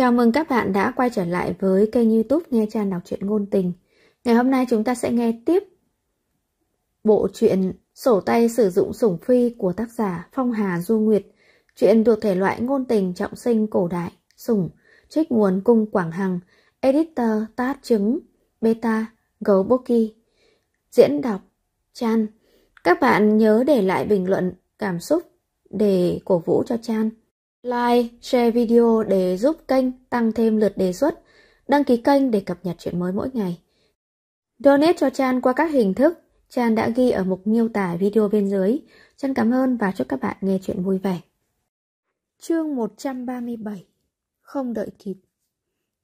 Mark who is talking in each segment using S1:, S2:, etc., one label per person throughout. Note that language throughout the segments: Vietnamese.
S1: Chào mừng các bạn đã quay trở lại với kênh youtube Nghe trang Đọc truyện Ngôn Tình Ngày hôm nay chúng ta sẽ nghe tiếp Bộ truyện Sổ tay sử dụng sủng phi của tác giả Phong Hà Du Nguyệt Chuyện thuộc thể loại ngôn tình trọng sinh cổ đại Sủng, trích nguồn cung Quảng Hằng Editor Tát Trứng Beta Gấu Boki, Diễn đọc Chan Các bạn nhớ để lại bình luận, cảm xúc để cổ vũ cho Chan Like, share video để giúp kênh tăng thêm lượt đề xuất, đăng ký kênh để cập nhật chuyện mới mỗi ngày. Donate cho Chan qua các hình thức Chan đã ghi ở mục miêu tả video bên dưới. Chan cảm ơn và chúc các bạn nghe chuyện vui vẻ. Chương 137 Không đợi kịp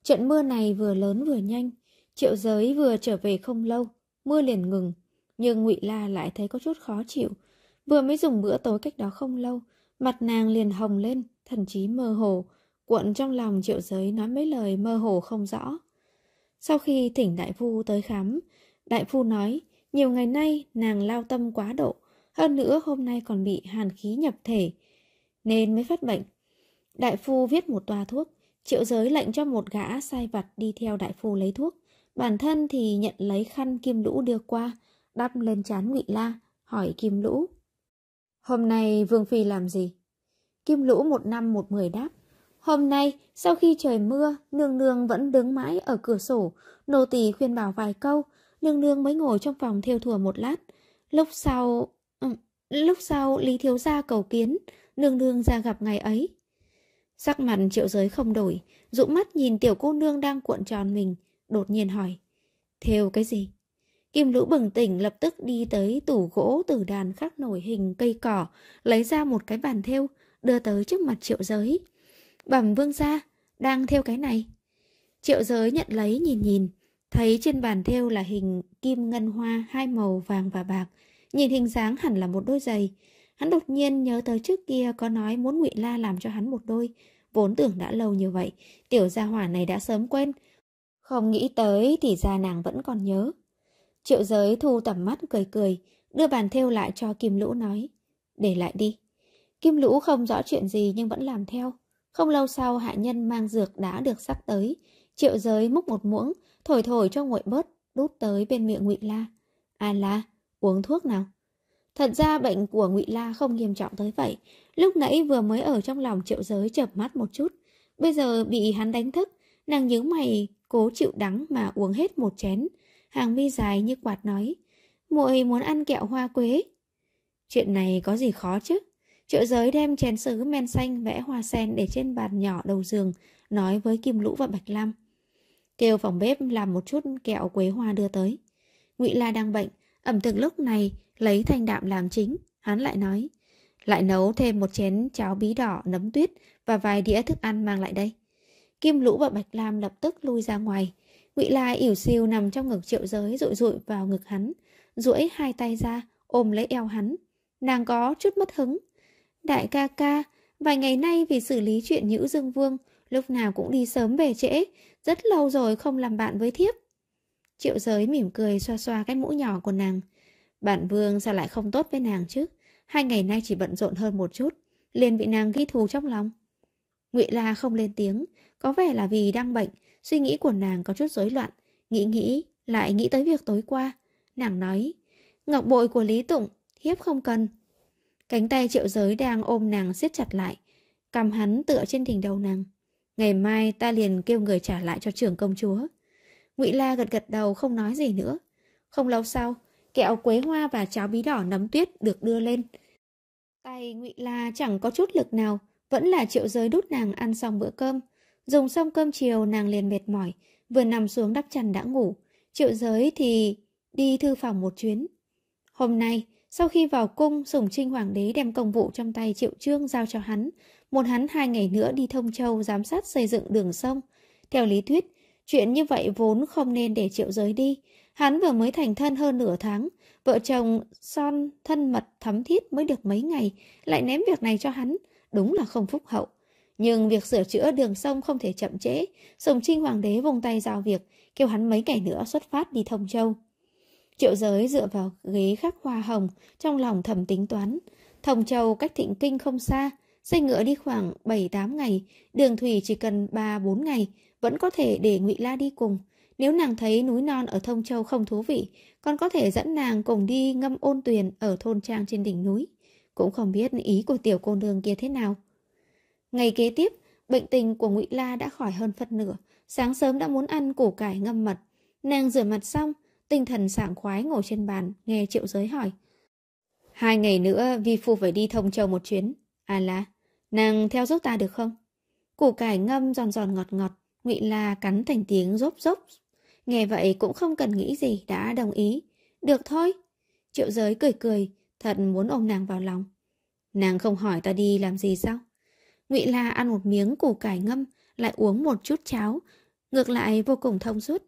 S1: Trận mưa này vừa lớn vừa nhanh, triệu giới vừa trở về không lâu, mưa liền ngừng, nhưng ngụy La lại thấy có chút khó chịu. Vừa mới dùng bữa tối cách đó không lâu, mặt nàng liền hồng lên, thần trí mơ hồ, cuộn trong lòng triệu giới nói mấy lời mơ hồ không rõ. Sau khi thỉnh đại phu tới khám, đại phu nói nhiều ngày nay nàng lao tâm quá độ, hơn nữa hôm nay còn bị hàn khí nhập thể, nên mới phát bệnh. Đại phu viết một toa thuốc, triệu giới lệnh cho một gã sai vặt đi theo đại phu lấy thuốc. Bản thân thì nhận lấy khăn kim lũ đưa qua, đắp lên chán ngụy la, hỏi kim lũ. Hôm nay Vương Phi làm gì? Kim Lũ một năm một mười đáp. Hôm nay, sau khi trời mưa, nương nương vẫn đứng mãi ở cửa sổ, nô tỳ khuyên bảo vài câu, nương nương mới ngồi trong phòng theo thùa một lát. Lúc sau... Ừ, lúc sau Lý Thiếu Gia cầu kiến, nương nương ra gặp ngày ấy. Sắc mặt triệu giới không đổi, dụ mắt nhìn tiểu cô nương đang cuộn tròn mình, đột nhiên hỏi. Theo cái gì? Kim lũ bừng tỉnh lập tức đi tới tủ gỗ từ đàn khắc nổi hình cây cỏ, lấy ra một cái bàn thêu, đưa tới trước mặt triệu giới. Bẩm vương gia, đang theo cái này. Triệu giới nhận lấy nhìn nhìn, thấy trên bàn theo là hình kim ngân hoa hai màu vàng và bạc, nhìn hình dáng hẳn là một đôi giày. Hắn đột nhiên nhớ tới trước kia có nói muốn ngụy La làm cho hắn một đôi, vốn tưởng đã lâu như vậy, tiểu gia hỏa này đã sớm quên. Không nghĩ tới thì ra nàng vẫn còn nhớ. Triệu giới thu tầm mắt cười cười, đưa bàn thêu lại cho Kim Lũ nói, để lại đi. Kim Lũ không rõ chuyện gì nhưng vẫn làm theo. Không lâu sau hạ nhân mang dược đã được sắc tới. Triệu giới múc một muỗng, thổi thổi cho nguội bớt, đút tới bên miệng ngụy La. À La, uống thuốc nào. Thật ra bệnh của ngụy La không nghiêm trọng tới vậy. Lúc nãy vừa mới ở trong lòng triệu giới chập mắt một chút. Bây giờ bị hắn đánh thức, nàng nhớ mày cố chịu đắng mà uống hết một chén. Hàng mi dài như quạt nói, muội muốn ăn kẹo hoa quế. Chuyện này có gì khó chứ? Triệu giới đem chén sứ men xanh vẽ hoa sen để trên bàn nhỏ đầu giường, nói với Kim Lũ và Bạch Lam. Kêu phòng bếp làm một chút kẹo quế hoa đưa tới. Ngụy La đang bệnh, ẩm thực lúc này lấy thanh đạm làm chính, hắn lại nói. Lại nấu thêm một chén cháo bí đỏ nấm tuyết và vài đĩa thức ăn mang lại đây. Kim Lũ và Bạch Lam lập tức lui ra ngoài. Ngụy La ỉu siêu nằm trong ngực triệu giới rụi rụi vào ngực hắn, duỗi hai tay ra, ôm lấy eo hắn. Nàng có chút mất hứng, Đại ca ca, vài ngày nay vì xử lý chuyện Nhữ Dương Vương, lúc nào cũng đi sớm về trễ, rất lâu rồi không làm bạn với thiếp. Triệu giới mỉm cười xoa xoa cái mũ nhỏ của nàng. bạn vương sao lại không tốt với nàng chứ? Hai ngày nay chỉ bận rộn hơn một chút, liền bị nàng ghi thù trong lòng. Ngụy La không lên tiếng, có vẻ là vì đang bệnh, suy nghĩ của nàng có chút rối loạn, nghĩ nghĩ, lại nghĩ tới việc tối qua. Nàng nói, ngọc bội của Lý Tụng, thiếp không cần, Cánh tay triệu giới đang ôm nàng siết chặt lại, cầm hắn tựa trên đỉnh đầu nàng. Ngày mai ta liền kêu người trả lại cho trưởng công chúa. Ngụy La gật gật đầu không nói gì nữa. Không lâu sau, kẹo quế hoa và cháo bí đỏ nấm tuyết được đưa lên. Tay Ngụy La chẳng có chút lực nào, vẫn là triệu giới đút nàng ăn xong bữa cơm. Dùng xong cơm chiều nàng liền mệt mỏi, vừa nằm xuống đắp chăn đã ngủ. Triệu giới thì đi thư phòng một chuyến. Hôm nay, sau khi vào cung, Sùng Trinh Hoàng đế đem công vụ trong tay Triệu Trương giao cho hắn, một hắn hai ngày nữa đi Thông Châu giám sát xây dựng đường sông. Theo lý thuyết, chuyện như vậy vốn không nên để Triệu Giới đi. Hắn vừa mới thành thân hơn nửa tháng, vợ chồng son thân mật thắm thiết mới được mấy ngày, lại ném việc này cho hắn, đúng là không phúc hậu. Nhưng việc sửa chữa đường sông không thể chậm trễ, Sùng Trinh Hoàng đế vùng tay giao việc, kêu hắn mấy ngày nữa xuất phát đi Thông Châu. Triệu giới dựa vào ghế khắc hoa hồng, trong lòng thầm tính toán. Thông Châu cách thịnh kinh không xa, xe ngựa đi khoảng 7-8 ngày, đường thủy chỉ cần 3-4 ngày, vẫn có thể để ngụy La đi cùng. Nếu nàng thấy núi non ở Thông Châu không thú vị, còn có thể dẫn nàng cùng đi ngâm ôn tuyền ở thôn trang trên đỉnh núi. Cũng không biết ý của tiểu cô nương kia thế nào. Ngày kế tiếp, bệnh tình của ngụy La đã khỏi hơn phân nửa, sáng sớm đã muốn ăn củ cải ngâm mật. Nàng rửa mặt xong, Tinh thần sảng khoái ngồi trên bàn, nghe triệu giới hỏi. Hai ngày nữa vi phu phải đi thông châu một chuyến. À là, nàng theo giúp ta được không? Củ cải ngâm giòn giòn ngọt ngọt, ngụy La cắn thành tiếng rốp rốp. Nghe vậy cũng không cần nghĩ gì, đã đồng ý. Được thôi. Triệu giới cười cười, thật muốn ôm nàng vào lòng. Nàng không hỏi ta đi làm gì sao? Ngụy La ăn một miếng củ cải ngâm, lại uống một chút cháo, ngược lại vô cùng thông suốt.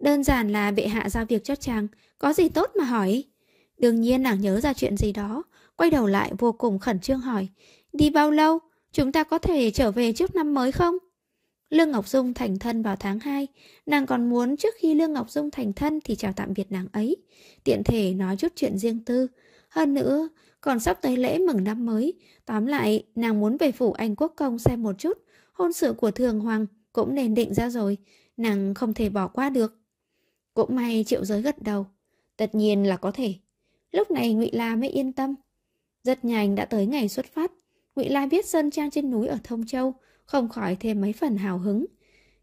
S1: Đơn giản là bệ hạ giao việc cho chàng, có gì tốt mà hỏi. Đương nhiên nàng nhớ ra chuyện gì đó, quay đầu lại vô cùng khẩn trương hỏi. Đi bao lâu? Chúng ta có thể trở về trước năm mới không? Lương Ngọc Dung thành thân vào tháng 2, nàng còn muốn trước khi Lương Ngọc Dung thành thân thì chào tạm biệt nàng ấy, tiện thể nói chút chuyện riêng tư. Hơn nữa, còn sắp tới lễ mừng năm mới, tóm lại, nàng muốn về phủ Anh Quốc Công xem một chút, hôn sự của Thường Hoàng cũng nên định ra rồi, nàng không thể bỏ qua được. Cũng may triệu giới gật đầu. Tất nhiên là có thể. Lúc này ngụy La mới yên tâm. Rất nhanh đã tới ngày xuất phát. ngụy La biết sơn trang trên núi ở Thông Châu, không khỏi thêm mấy phần hào hứng.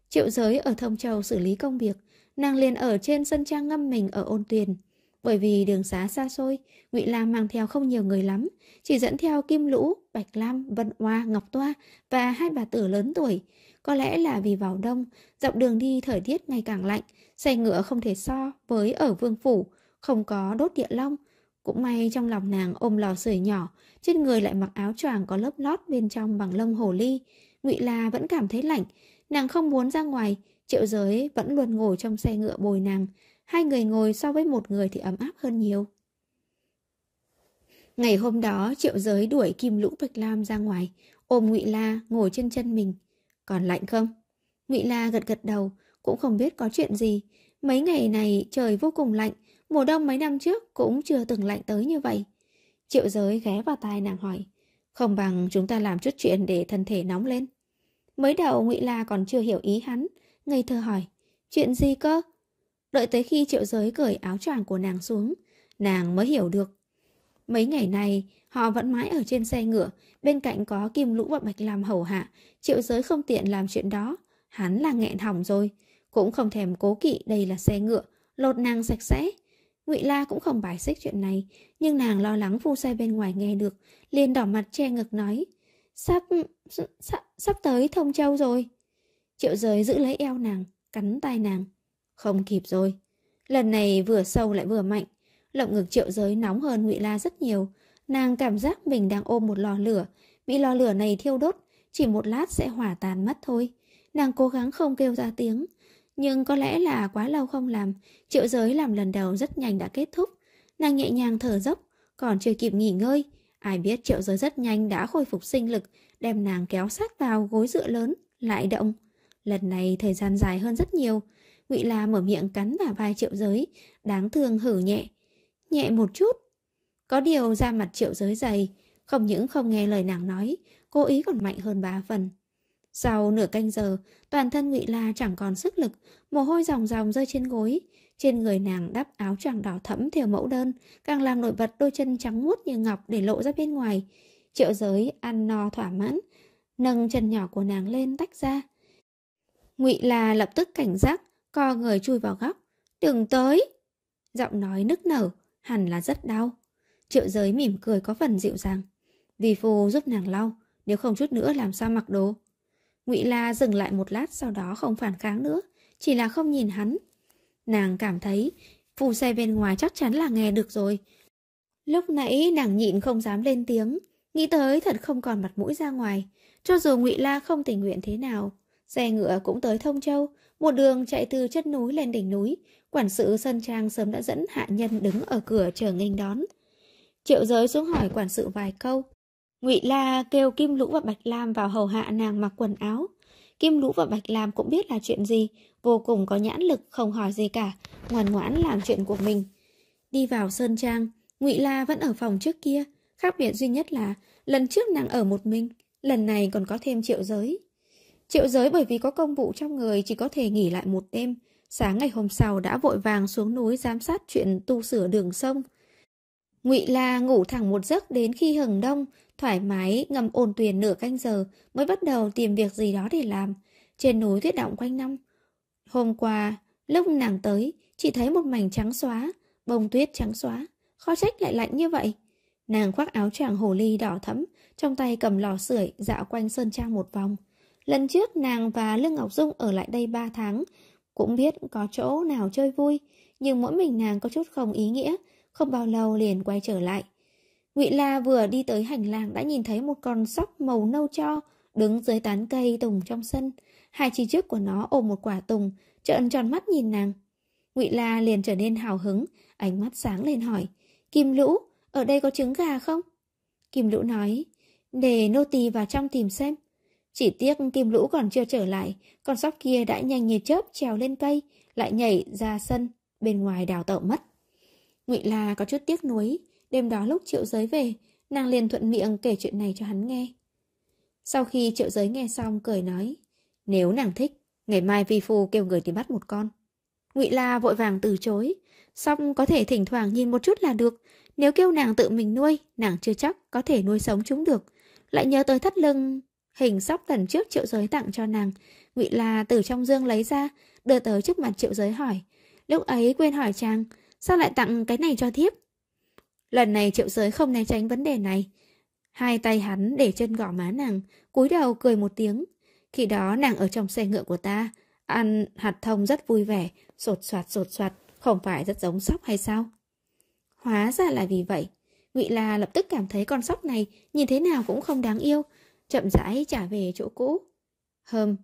S1: Triệu giới ở Thông Châu xử lý công việc, nàng liền ở trên sân trang ngâm mình ở ôn tuyền. Bởi vì đường xá xa xôi, ngụy La mang theo không nhiều người lắm, chỉ dẫn theo Kim Lũ, Bạch Lam, Vân oa Ngọc Toa và hai bà tử lớn tuổi. Có lẽ là vì vào đông, dọc đường đi thời tiết ngày càng lạnh, Xe ngựa không thể so với ở vương phủ, không có đốt địa long. Cũng may trong lòng nàng ôm lò sưởi nhỏ, trên người lại mặc áo choàng có lớp lót bên trong bằng lông hồ ly. Ngụy La vẫn cảm thấy lạnh, nàng không muốn ra ngoài, triệu giới vẫn luôn ngồi trong xe ngựa bồi nàng. Hai người ngồi so với một người thì ấm áp hơn nhiều. Ngày hôm đó triệu giới đuổi Kim Lũ Bạch Lam ra ngoài, ôm Ngụy La ngồi trên chân mình. Còn lạnh không? Ngụy La gật gật đầu, cũng không biết có chuyện gì. Mấy ngày này trời vô cùng lạnh, mùa đông mấy năm trước cũng chưa từng lạnh tới như vậy. Triệu giới ghé vào tai nàng hỏi, không bằng chúng ta làm chút chuyện để thân thể nóng lên. Mới đầu ngụy La còn chưa hiểu ý hắn, ngây thơ hỏi, chuyện gì cơ? Đợi tới khi triệu giới cởi áo choàng của nàng xuống, nàng mới hiểu được. Mấy ngày này, họ vẫn mãi ở trên xe ngựa, bên cạnh có kim lũ và bạch làm hầu hạ, triệu giới không tiện làm chuyện đó, hắn là nghẹn hỏng rồi cũng không thèm cố kỵ đây là xe ngựa, lột nàng sạch sẽ. Ngụy La cũng không bài xích chuyện này, nhưng nàng lo lắng phu xe bên ngoài nghe được, liền đỏ mặt che ngực nói, sắp, sắp, sắp tới thông châu rồi. Triệu giới giữ lấy eo nàng, cắn tai nàng. Không kịp rồi. Lần này vừa sâu lại vừa mạnh. Lộng ngực triệu giới nóng hơn ngụy La rất nhiều. Nàng cảm giác mình đang ôm một lò lửa. Bị lò lửa này thiêu đốt, chỉ một lát sẽ hỏa tàn mất thôi. Nàng cố gắng không kêu ra tiếng. Nhưng có lẽ là quá lâu không làm, triệu giới làm lần đầu rất nhanh đã kết thúc. Nàng nhẹ nhàng thở dốc, còn chưa kịp nghỉ ngơi. Ai biết triệu giới rất nhanh đã khôi phục sinh lực, đem nàng kéo sát vào gối dựa lớn, lại động. Lần này thời gian dài hơn rất nhiều. ngụy La mở miệng cắn vào vai triệu giới, đáng thương hử nhẹ. Nhẹ một chút. Có điều ra mặt triệu giới dày, không những không nghe lời nàng nói, cố ý còn mạnh hơn ba phần. Sau nửa canh giờ, toàn thân Ngụy La chẳng còn sức lực, mồ hôi ròng ròng rơi trên gối. Trên người nàng đắp áo choàng đỏ thẫm theo mẫu đơn, càng làm nổi bật đôi chân trắng muốt như ngọc để lộ ra bên ngoài. Triệu giới ăn no thỏa mãn, nâng chân nhỏ của nàng lên tách ra. Ngụy La lập tức cảnh giác, co người chui vào góc. Đừng tới! Giọng nói nức nở, hẳn là rất đau. Triệu giới mỉm cười có phần dịu dàng. Vì phù giúp nàng lau, nếu không chút nữa làm sao mặc đồ. Ngụy La dừng lại một lát sau đó không phản kháng nữa, chỉ là không nhìn hắn. Nàng cảm thấy phù xe bên ngoài chắc chắn là nghe được rồi. Lúc nãy nàng nhịn không dám lên tiếng, nghĩ tới thật không còn mặt mũi ra ngoài. Cho dù Ngụy La không tình nguyện thế nào, xe ngựa cũng tới Thông Châu, một đường chạy từ chất núi lên đỉnh núi, quản sự sân Trang sớm đã dẫn hạ nhân đứng ở cửa chờ nghênh đón. Triệu giới xuống hỏi quản sự vài câu, Ngụy La kêu Kim Lũ và Bạch Lam vào hầu hạ nàng mặc quần áo. Kim Lũ và Bạch Lam cũng biết là chuyện gì, vô cùng có nhãn lực không hỏi gì cả, ngoan ngoãn làm chuyện của mình. Đi vào sơn trang, Ngụy La vẫn ở phòng trước kia, khác biệt duy nhất là lần trước nàng ở một mình, lần này còn có thêm triệu giới. Triệu giới bởi vì có công vụ trong người chỉ có thể nghỉ lại một đêm, sáng ngày hôm sau đã vội vàng xuống núi giám sát chuyện tu sửa đường sông. Ngụy La ngủ thẳng một giấc đến khi hừng đông, thoải mái ngâm ồn tuyền nửa canh giờ mới bắt đầu tìm việc gì đó để làm. Trên núi tuyết động quanh năm. Hôm qua, lúc nàng tới, chỉ thấy một mảnh trắng xóa, bông tuyết trắng xóa, khó trách lại lạnh như vậy. Nàng khoác áo choàng hồ ly đỏ thẫm, trong tay cầm lò sưởi dạo quanh sơn trang một vòng. Lần trước nàng và Lương Ngọc Dung ở lại đây ba tháng, cũng biết có chỗ nào chơi vui, nhưng mỗi mình nàng có chút không ý nghĩa, không bao lâu liền quay trở lại. Ngụy La vừa đi tới hành lang đã nhìn thấy một con sóc màu nâu cho đứng dưới tán cây tùng trong sân. Hai chi trước của nó ôm một quả tùng, trợn tròn mắt nhìn nàng. Ngụy La liền trở nên hào hứng, ánh mắt sáng lên hỏi, Kim Lũ, ở đây có trứng gà không? Kim Lũ nói, để nô Tì vào trong tìm xem. Chỉ tiếc Kim Lũ còn chưa trở lại, con sóc kia đã nhanh như chớp trèo lên cây, lại nhảy ra sân, bên ngoài đào tẩu mất. Ngụy La có chút tiếc nuối, Đêm đó lúc triệu giới về Nàng liền thuận miệng kể chuyện này cho hắn nghe Sau khi triệu giới nghe xong cười nói Nếu nàng thích Ngày mai vi phu kêu người đi bắt một con ngụy La vội vàng từ chối Xong có thể thỉnh thoảng nhìn một chút là được Nếu kêu nàng tự mình nuôi Nàng chưa chắc có thể nuôi sống chúng được Lại nhớ tới thắt lưng Hình sóc lần trước triệu giới tặng cho nàng ngụy La từ trong dương lấy ra Đưa tới trước mặt triệu giới hỏi Lúc ấy quên hỏi chàng Sao lại tặng cái này cho thiếp Lần này triệu giới không né tránh vấn đề này. Hai tay hắn để chân gõ má nàng, cúi đầu cười một tiếng. Khi đó nàng ở trong xe ngựa của ta, ăn hạt thông rất vui vẻ, sột soạt sột soạt, không phải rất giống sóc hay sao? Hóa ra là vì vậy. Ngụy La lập tức cảm thấy con sóc này nhìn thế nào cũng không đáng yêu, chậm rãi trả về chỗ cũ. Hơm.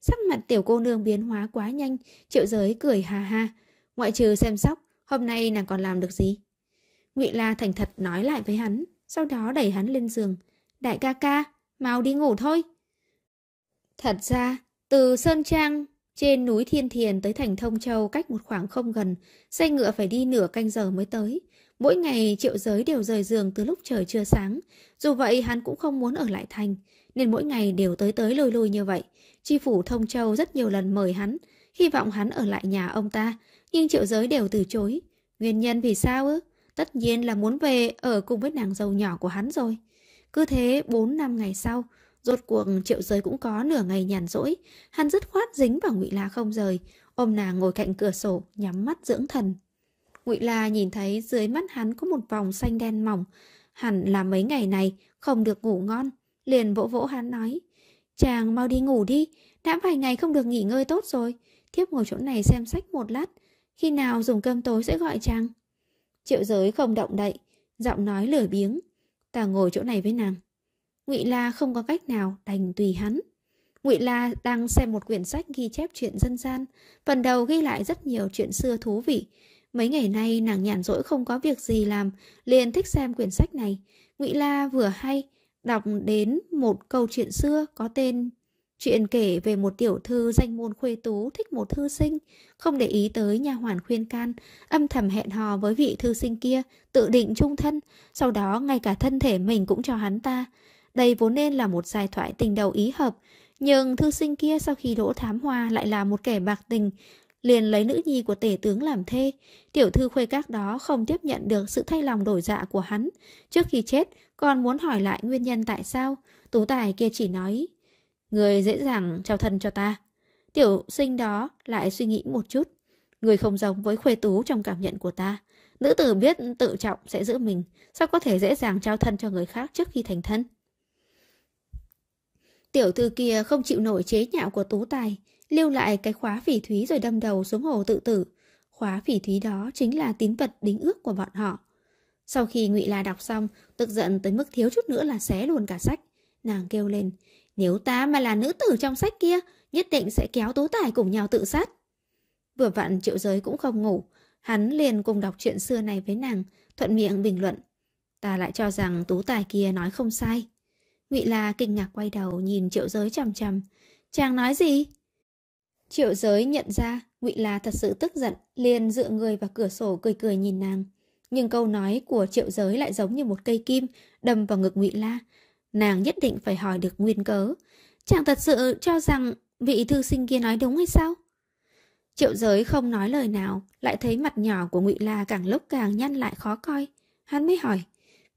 S1: Sắc mặt tiểu cô nương biến hóa quá nhanh, triệu giới cười ha ha. Ngoại trừ xem sóc, hôm nay nàng còn làm được gì? Ngụy La thành thật nói lại với hắn, sau đó đẩy hắn lên giường. Đại ca ca, mau đi ngủ thôi. Thật ra, từ Sơn Trang trên núi Thiên Thiền tới thành Thông Châu cách một khoảng không gần, xe ngựa phải đi nửa canh giờ mới tới. Mỗi ngày triệu giới đều rời giường từ lúc trời chưa sáng. Dù vậy hắn cũng không muốn ở lại thành, nên mỗi ngày đều tới tới lôi lôi như vậy. Tri phủ Thông Châu rất nhiều lần mời hắn, hy vọng hắn ở lại nhà ông ta, nhưng triệu giới đều từ chối. Nguyên nhân vì sao ư? tất nhiên là muốn về ở cùng với nàng dâu nhỏ của hắn rồi. Cứ thế 4 năm ngày sau, rốt cuộc triệu giới cũng có nửa ngày nhàn rỗi, hắn dứt khoát dính vào ngụy La không rời, ôm nàng ngồi cạnh cửa sổ, nhắm mắt dưỡng thần. Ngụy La nhìn thấy dưới mắt hắn có một vòng xanh đen mỏng, hẳn là mấy ngày này không được ngủ ngon, liền vỗ vỗ hắn nói: "Chàng mau đi ngủ đi, đã vài ngày không được nghỉ ngơi tốt rồi, thiếp ngồi chỗ này xem sách một lát, khi nào dùng cơm tối sẽ gọi chàng." Triệu giới không động đậy, giọng nói lười biếng. Ta ngồi chỗ này với nàng. Ngụy La không có cách nào đành tùy hắn. Ngụy La đang xem một quyển sách ghi chép chuyện dân gian, phần đầu ghi lại rất nhiều chuyện xưa thú vị. Mấy ngày nay nàng nhàn rỗi không có việc gì làm, liền thích xem quyển sách này. Ngụy La vừa hay đọc đến một câu chuyện xưa có tên Chuyện kể về một tiểu thư danh môn khuê tú thích một thư sinh, không để ý tới nhà hoàn khuyên can, âm thầm hẹn hò với vị thư sinh kia, tự định chung thân, sau đó ngay cả thân thể mình cũng cho hắn ta. Đây vốn nên là một giai thoại tình đầu ý hợp, nhưng thư sinh kia sau khi đỗ thám hoa lại là một kẻ bạc tình, liền lấy nữ nhi của tể tướng làm thê. Tiểu thư khuê các đó không tiếp nhận được sự thay lòng đổi dạ của hắn. Trước khi chết, còn muốn hỏi lại nguyên nhân tại sao. Tú tài kia chỉ nói, Người dễ dàng trao thân cho ta. Tiểu sinh đó lại suy nghĩ một chút. Người không giống với khuê tú trong cảm nhận của ta. Nữ tử biết tự trọng sẽ giữ mình, sao có thể dễ dàng trao thân cho người khác trước khi thành thân. Tiểu thư kia không chịu nổi chế nhạo của tú tài, lưu lại cái khóa phỉ thúy rồi đâm đầu xuống hồ tự tử. Khóa phỉ thúy đó chính là tín vật đính ước của bọn họ. Sau khi Ngụy La đọc xong, tức giận tới mức thiếu chút nữa là xé luôn cả sách. Nàng kêu lên, nếu ta mà là nữ tử trong sách kia, nhất định sẽ kéo tố tài cùng nhau tự sát. Vừa vặn triệu giới cũng không ngủ, hắn liền cùng đọc chuyện xưa này với nàng, thuận miệng bình luận. Ta lại cho rằng tú tài kia nói không sai. Ngụy La kinh ngạc quay đầu nhìn triệu giới chằm chằm. Chàng nói gì? Triệu giới nhận ra Ngụy La thật sự tức giận, liền dựa người vào cửa sổ cười cười nhìn nàng. Nhưng câu nói của triệu giới lại giống như một cây kim đâm vào ngực Ngụy La, Nàng nhất định phải hỏi được nguyên cớ Chàng thật sự cho rằng vị thư sinh kia nói đúng hay sao? Triệu giới không nói lời nào Lại thấy mặt nhỏ của ngụy La càng lúc càng nhăn lại khó coi Hắn mới hỏi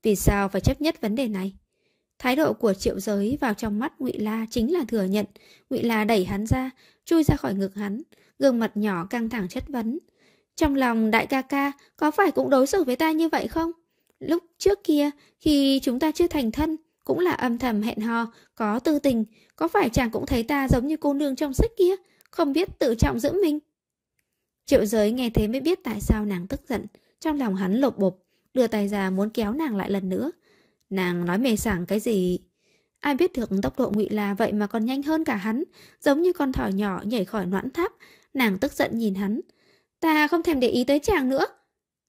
S1: Vì sao phải chấp nhất vấn đề này? Thái độ của triệu giới vào trong mắt ngụy La chính là thừa nhận ngụy La đẩy hắn ra, chui ra khỏi ngực hắn Gương mặt nhỏ căng thẳng chất vấn Trong lòng đại ca ca có phải cũng đối xử với ta như vậy không? Lúc trước kia, khi chúng ta chưa thành thân cũng là âm thầm hẹn hò, có tư tình, có phải chàng cũng thấy ta giống như cô nương trong sách kia, không biết tự trọng giữ mình. Triệu giới nghe thế mới biết tại sao nàng tức giận, trong lòng hắn lột bột đưa tay ra muốn kéo nàng lại lần nữa. Nàng nói mề sảng cái gì? Ai biết được tốc độ ngụy là vậy mà còn nhanh hơn cả hắn, giống như con thỏ nhỏ nhảy khỏi noãn tháp, nàng tức giận nhìn hắn. Ta không thèm để ý tới chàng nữa.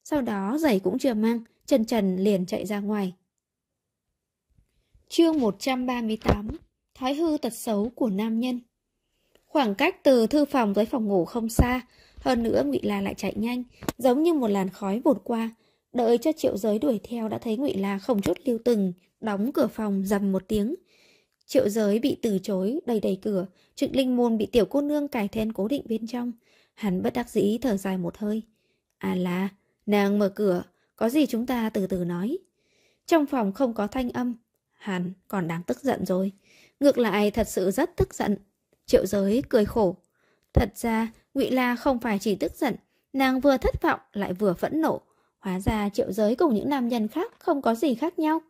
S1: Sau đó giày cũng chưa mang, trần trần liền chạy ra ngoài. Chương 138 Thói hư tật xấu của nam nhân Khoảng cách từ thư phòng tới phòng ngủ không xa Hơn nữa ngụy La lại chạy nhanh Giống như một làn khói vụt qua Đợi cho triệu giới đuổi theo đã thấy ngụy La không chút lưu tình Đóng cửa phòng dầm một tiếng Triệu giới bị từ chối đầy đầy cửa Trịnh linh môn bị tiểu cô nương cài then cố định bên trong Hắn bất đắc dĩ thở dài một hơi À là, nàng mở cửa Có gì chúng ta từ từ nói Trong phòng không có thanh âm Hàn còn đang tức giận rồi. Ngược lại thật sự rất tức giận. Triệu giới cười khổ. Thật ra, ngụy La không phải chỉ tức giận. Nàng vừa thất vọng lại vừa phẫn nộ. Hóa ra triệu giới cùng những nam nhân khác không có gì khác nhau.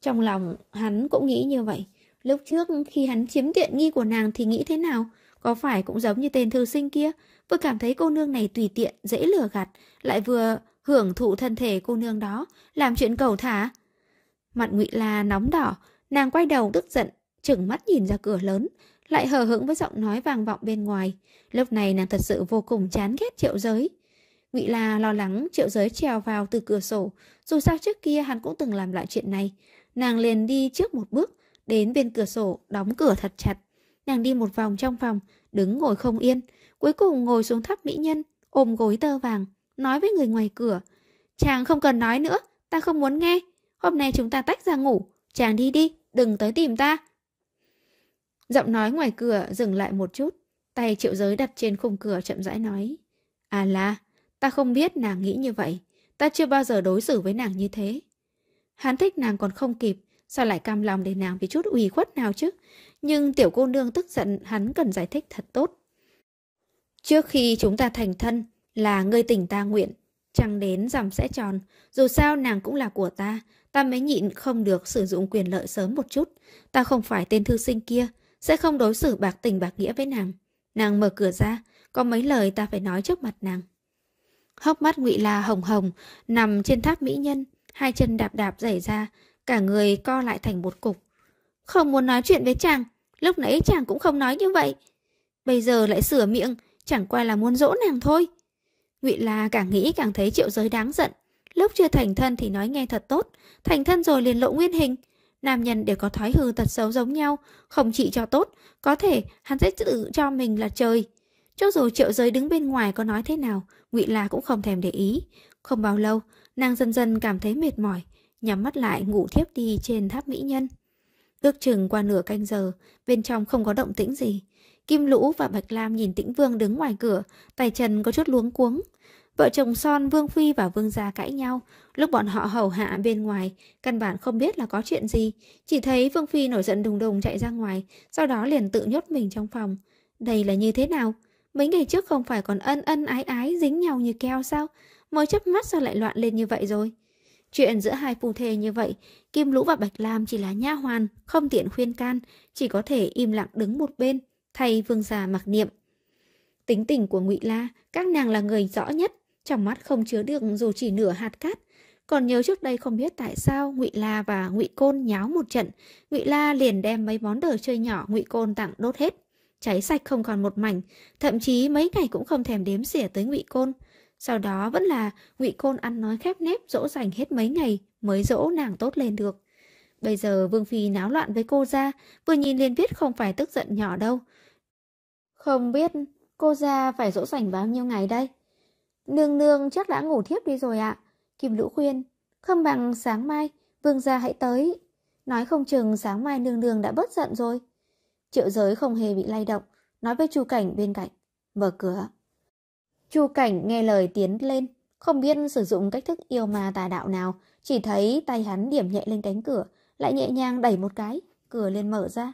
S1: Trong lòng hắn cũng nghĩ như vậy. Lúc trước khi hắn chiếm tiện nghi của nàng thì nghĩ thế nào? Có phải cũng giống như tên thư sinh kia, vừa cảm thấy cô nương này tùy tiện, dễ lừa gạt, lại vừa hưởng thụ thân thể cô nương đó, làm chuyện cầu thả. Mặt Ngụy La nóng đỏ, nàng quay đầu tức giận, chừng mắt nhìn ra cửa lớn, lại hờ hững với giọng nói vang vọng bên ngoài. Lúc này nàng thật sự vô cùng chán ghét Triệu Giới. Ngụy La lo lắng Triệu Giới trèo vào từ cửa sổ, dù sao trước kia hắn cũng từng làm loại chuyện này. Nàng liền đi trước một bước, đến bên cửa sổ, đóng cửa thật chặt. Nàng đi một vòng trong phòng, đứng ngồi không yên, cuối cùng ngồi xuống tháp mỹ nhân, ôm gối tơ vàng, nói với người ngoài cửa. Chàng không cần nói nữa, ta không muốn nghe, Hôm nay chúng ta tách ra ngủ Chàng đi đi, đừng tới tìm ta Giọng nói ngoài cửa dừng lại một chút Tay triệu giới đặt trên khung cửa chậm rãi nói À la, ta không biết nàng nghĩ như vậy Ta chưa bao giờ đối xử với nàng như thế Hắn thích nàng còn không kịp Sao lại cam lòng để nàng vì chút ủy khuất nào chứ Nhưng tiểu cô nương tức giận Hắn cần giải thích thật tốt Trước khi chúng ta thành thân Là ngươi tình ta nguyện Chẳng đến dòng sẽ tròn, dù sao nàng cũng là của ta, ta mới nhịn không được sử dụng quyền lợi sớm một chút. Ta không phải tên thư sinh kia, sẽ không đối xử bạc tình bạc nghĩa với nàng. Nàng mở cửa ra, có mấy lời ta phải nói trước mặt nàng. Hốc mắt ngụy La hồng hồng, nằm trên tháp mỹ nhân, hai chân đạp đạp dày ra, cả người co lại thành một cục. Không muốn nói chuyện với chàng, lúc nãy chàng cũng không nói như vậy. Bây giờ lại sửa miệng, chẳng qua là muốn dỗ nàng thôi. Ngụy La càng nghĩ càng thấy triệu giới đáng giận. Lúc chưa thành thân thì nói nghe thật tốt, thành thân rồi liền lộ nguyên hình. Nam nhân đều có thói hư tật xấu giống nhau, không trị cho tốt, có thể hắn sẽ tự cho mình là trời. Cho dù triệu giới đứng bên ngoài có nói thế nào, Ngụy La cũng không thèm để ý. Không bao lâu, nàng dần dần cảm thấy mệt mỏi, nhắm mắt lại ngủ thiếp đi trên tháp mỹ nhân. Ước chừng qua nửa canh giờ, bên trong không có động tĩnh gì. Kim Lũ và Bạch Lam nhìn Tĩnh Vương đứng ngoài cửa, tay chân có chút luống cuống. Vợ chồng son Vương Phi và Vương Gia cãi nhau, lúc bọn họ hầu hạ bên ngoài, căn bản không biết là có chuyện gì, chỉ thấy Vương Phi nổi giận đùng đùng chạy ra ngoài, sau đó liền tự nhốt mình trong phòng. Đây là như thế nào? Mấy ngày trước không phải còn ân ân ái ái dính nhau như keo sao? Mới chớp mắt sao lại loạn lên như vậy rồi? Chuyện giữa hai phù thề như vậy, Kim Lũ và Bạch Lam chỉ là nha hoàn, không tiện khuyên can, chỉ có thể im lặng đứng một bên thay vương gia mặc niệm. Tính tình của ngụy La, các nàng là người rõ nhất, trong mắt không chứa được dù chỉ nửa hạt cát. Còn nhớ trước đây không biết tại sao ngụy La và ngụy Côn nháo một trận, ngụy La liền đem mấy món đồ chơi nhỏ ngụy Côn tặng đốt hết, cháy sạch không còn một mảnh, thậm chí mấy ngày cũng không thèm đếm xỉa tới ngụy Côn. Sau đó vẫn là ngụy Côn ăn nói khép nép dỗ dành hết mấy ngày mới dỗ nàng tốt lên được. Bây giờ Vương Phi náo loạn với cô ra, vừa nhìn liền biết không phải tức giận nhỏ đâu, không biết cô ra phải dỗ dành bao nhiêu ngày đây? Nương nương chắc đã ngủ thiếp đi rồi ạ. Kim Lũ khuyên, không bằng sáng mai, vương gia hãy tới. Nói không chừng sáng mai nương nương đã bớt giận rồi. Triệu giới không hề bị lay động, nói với chu cảnh bên cạnh. Mở cửa. chu cảnh nghe lời tiến lên, không biết sử dụng cách thức yêu ma tà đạo nào, chỉ thấy tay hắn điểm nhẹ lên cánh cửa, lại nhẹ nhàng đẩy một cái, cửa lên mở ra.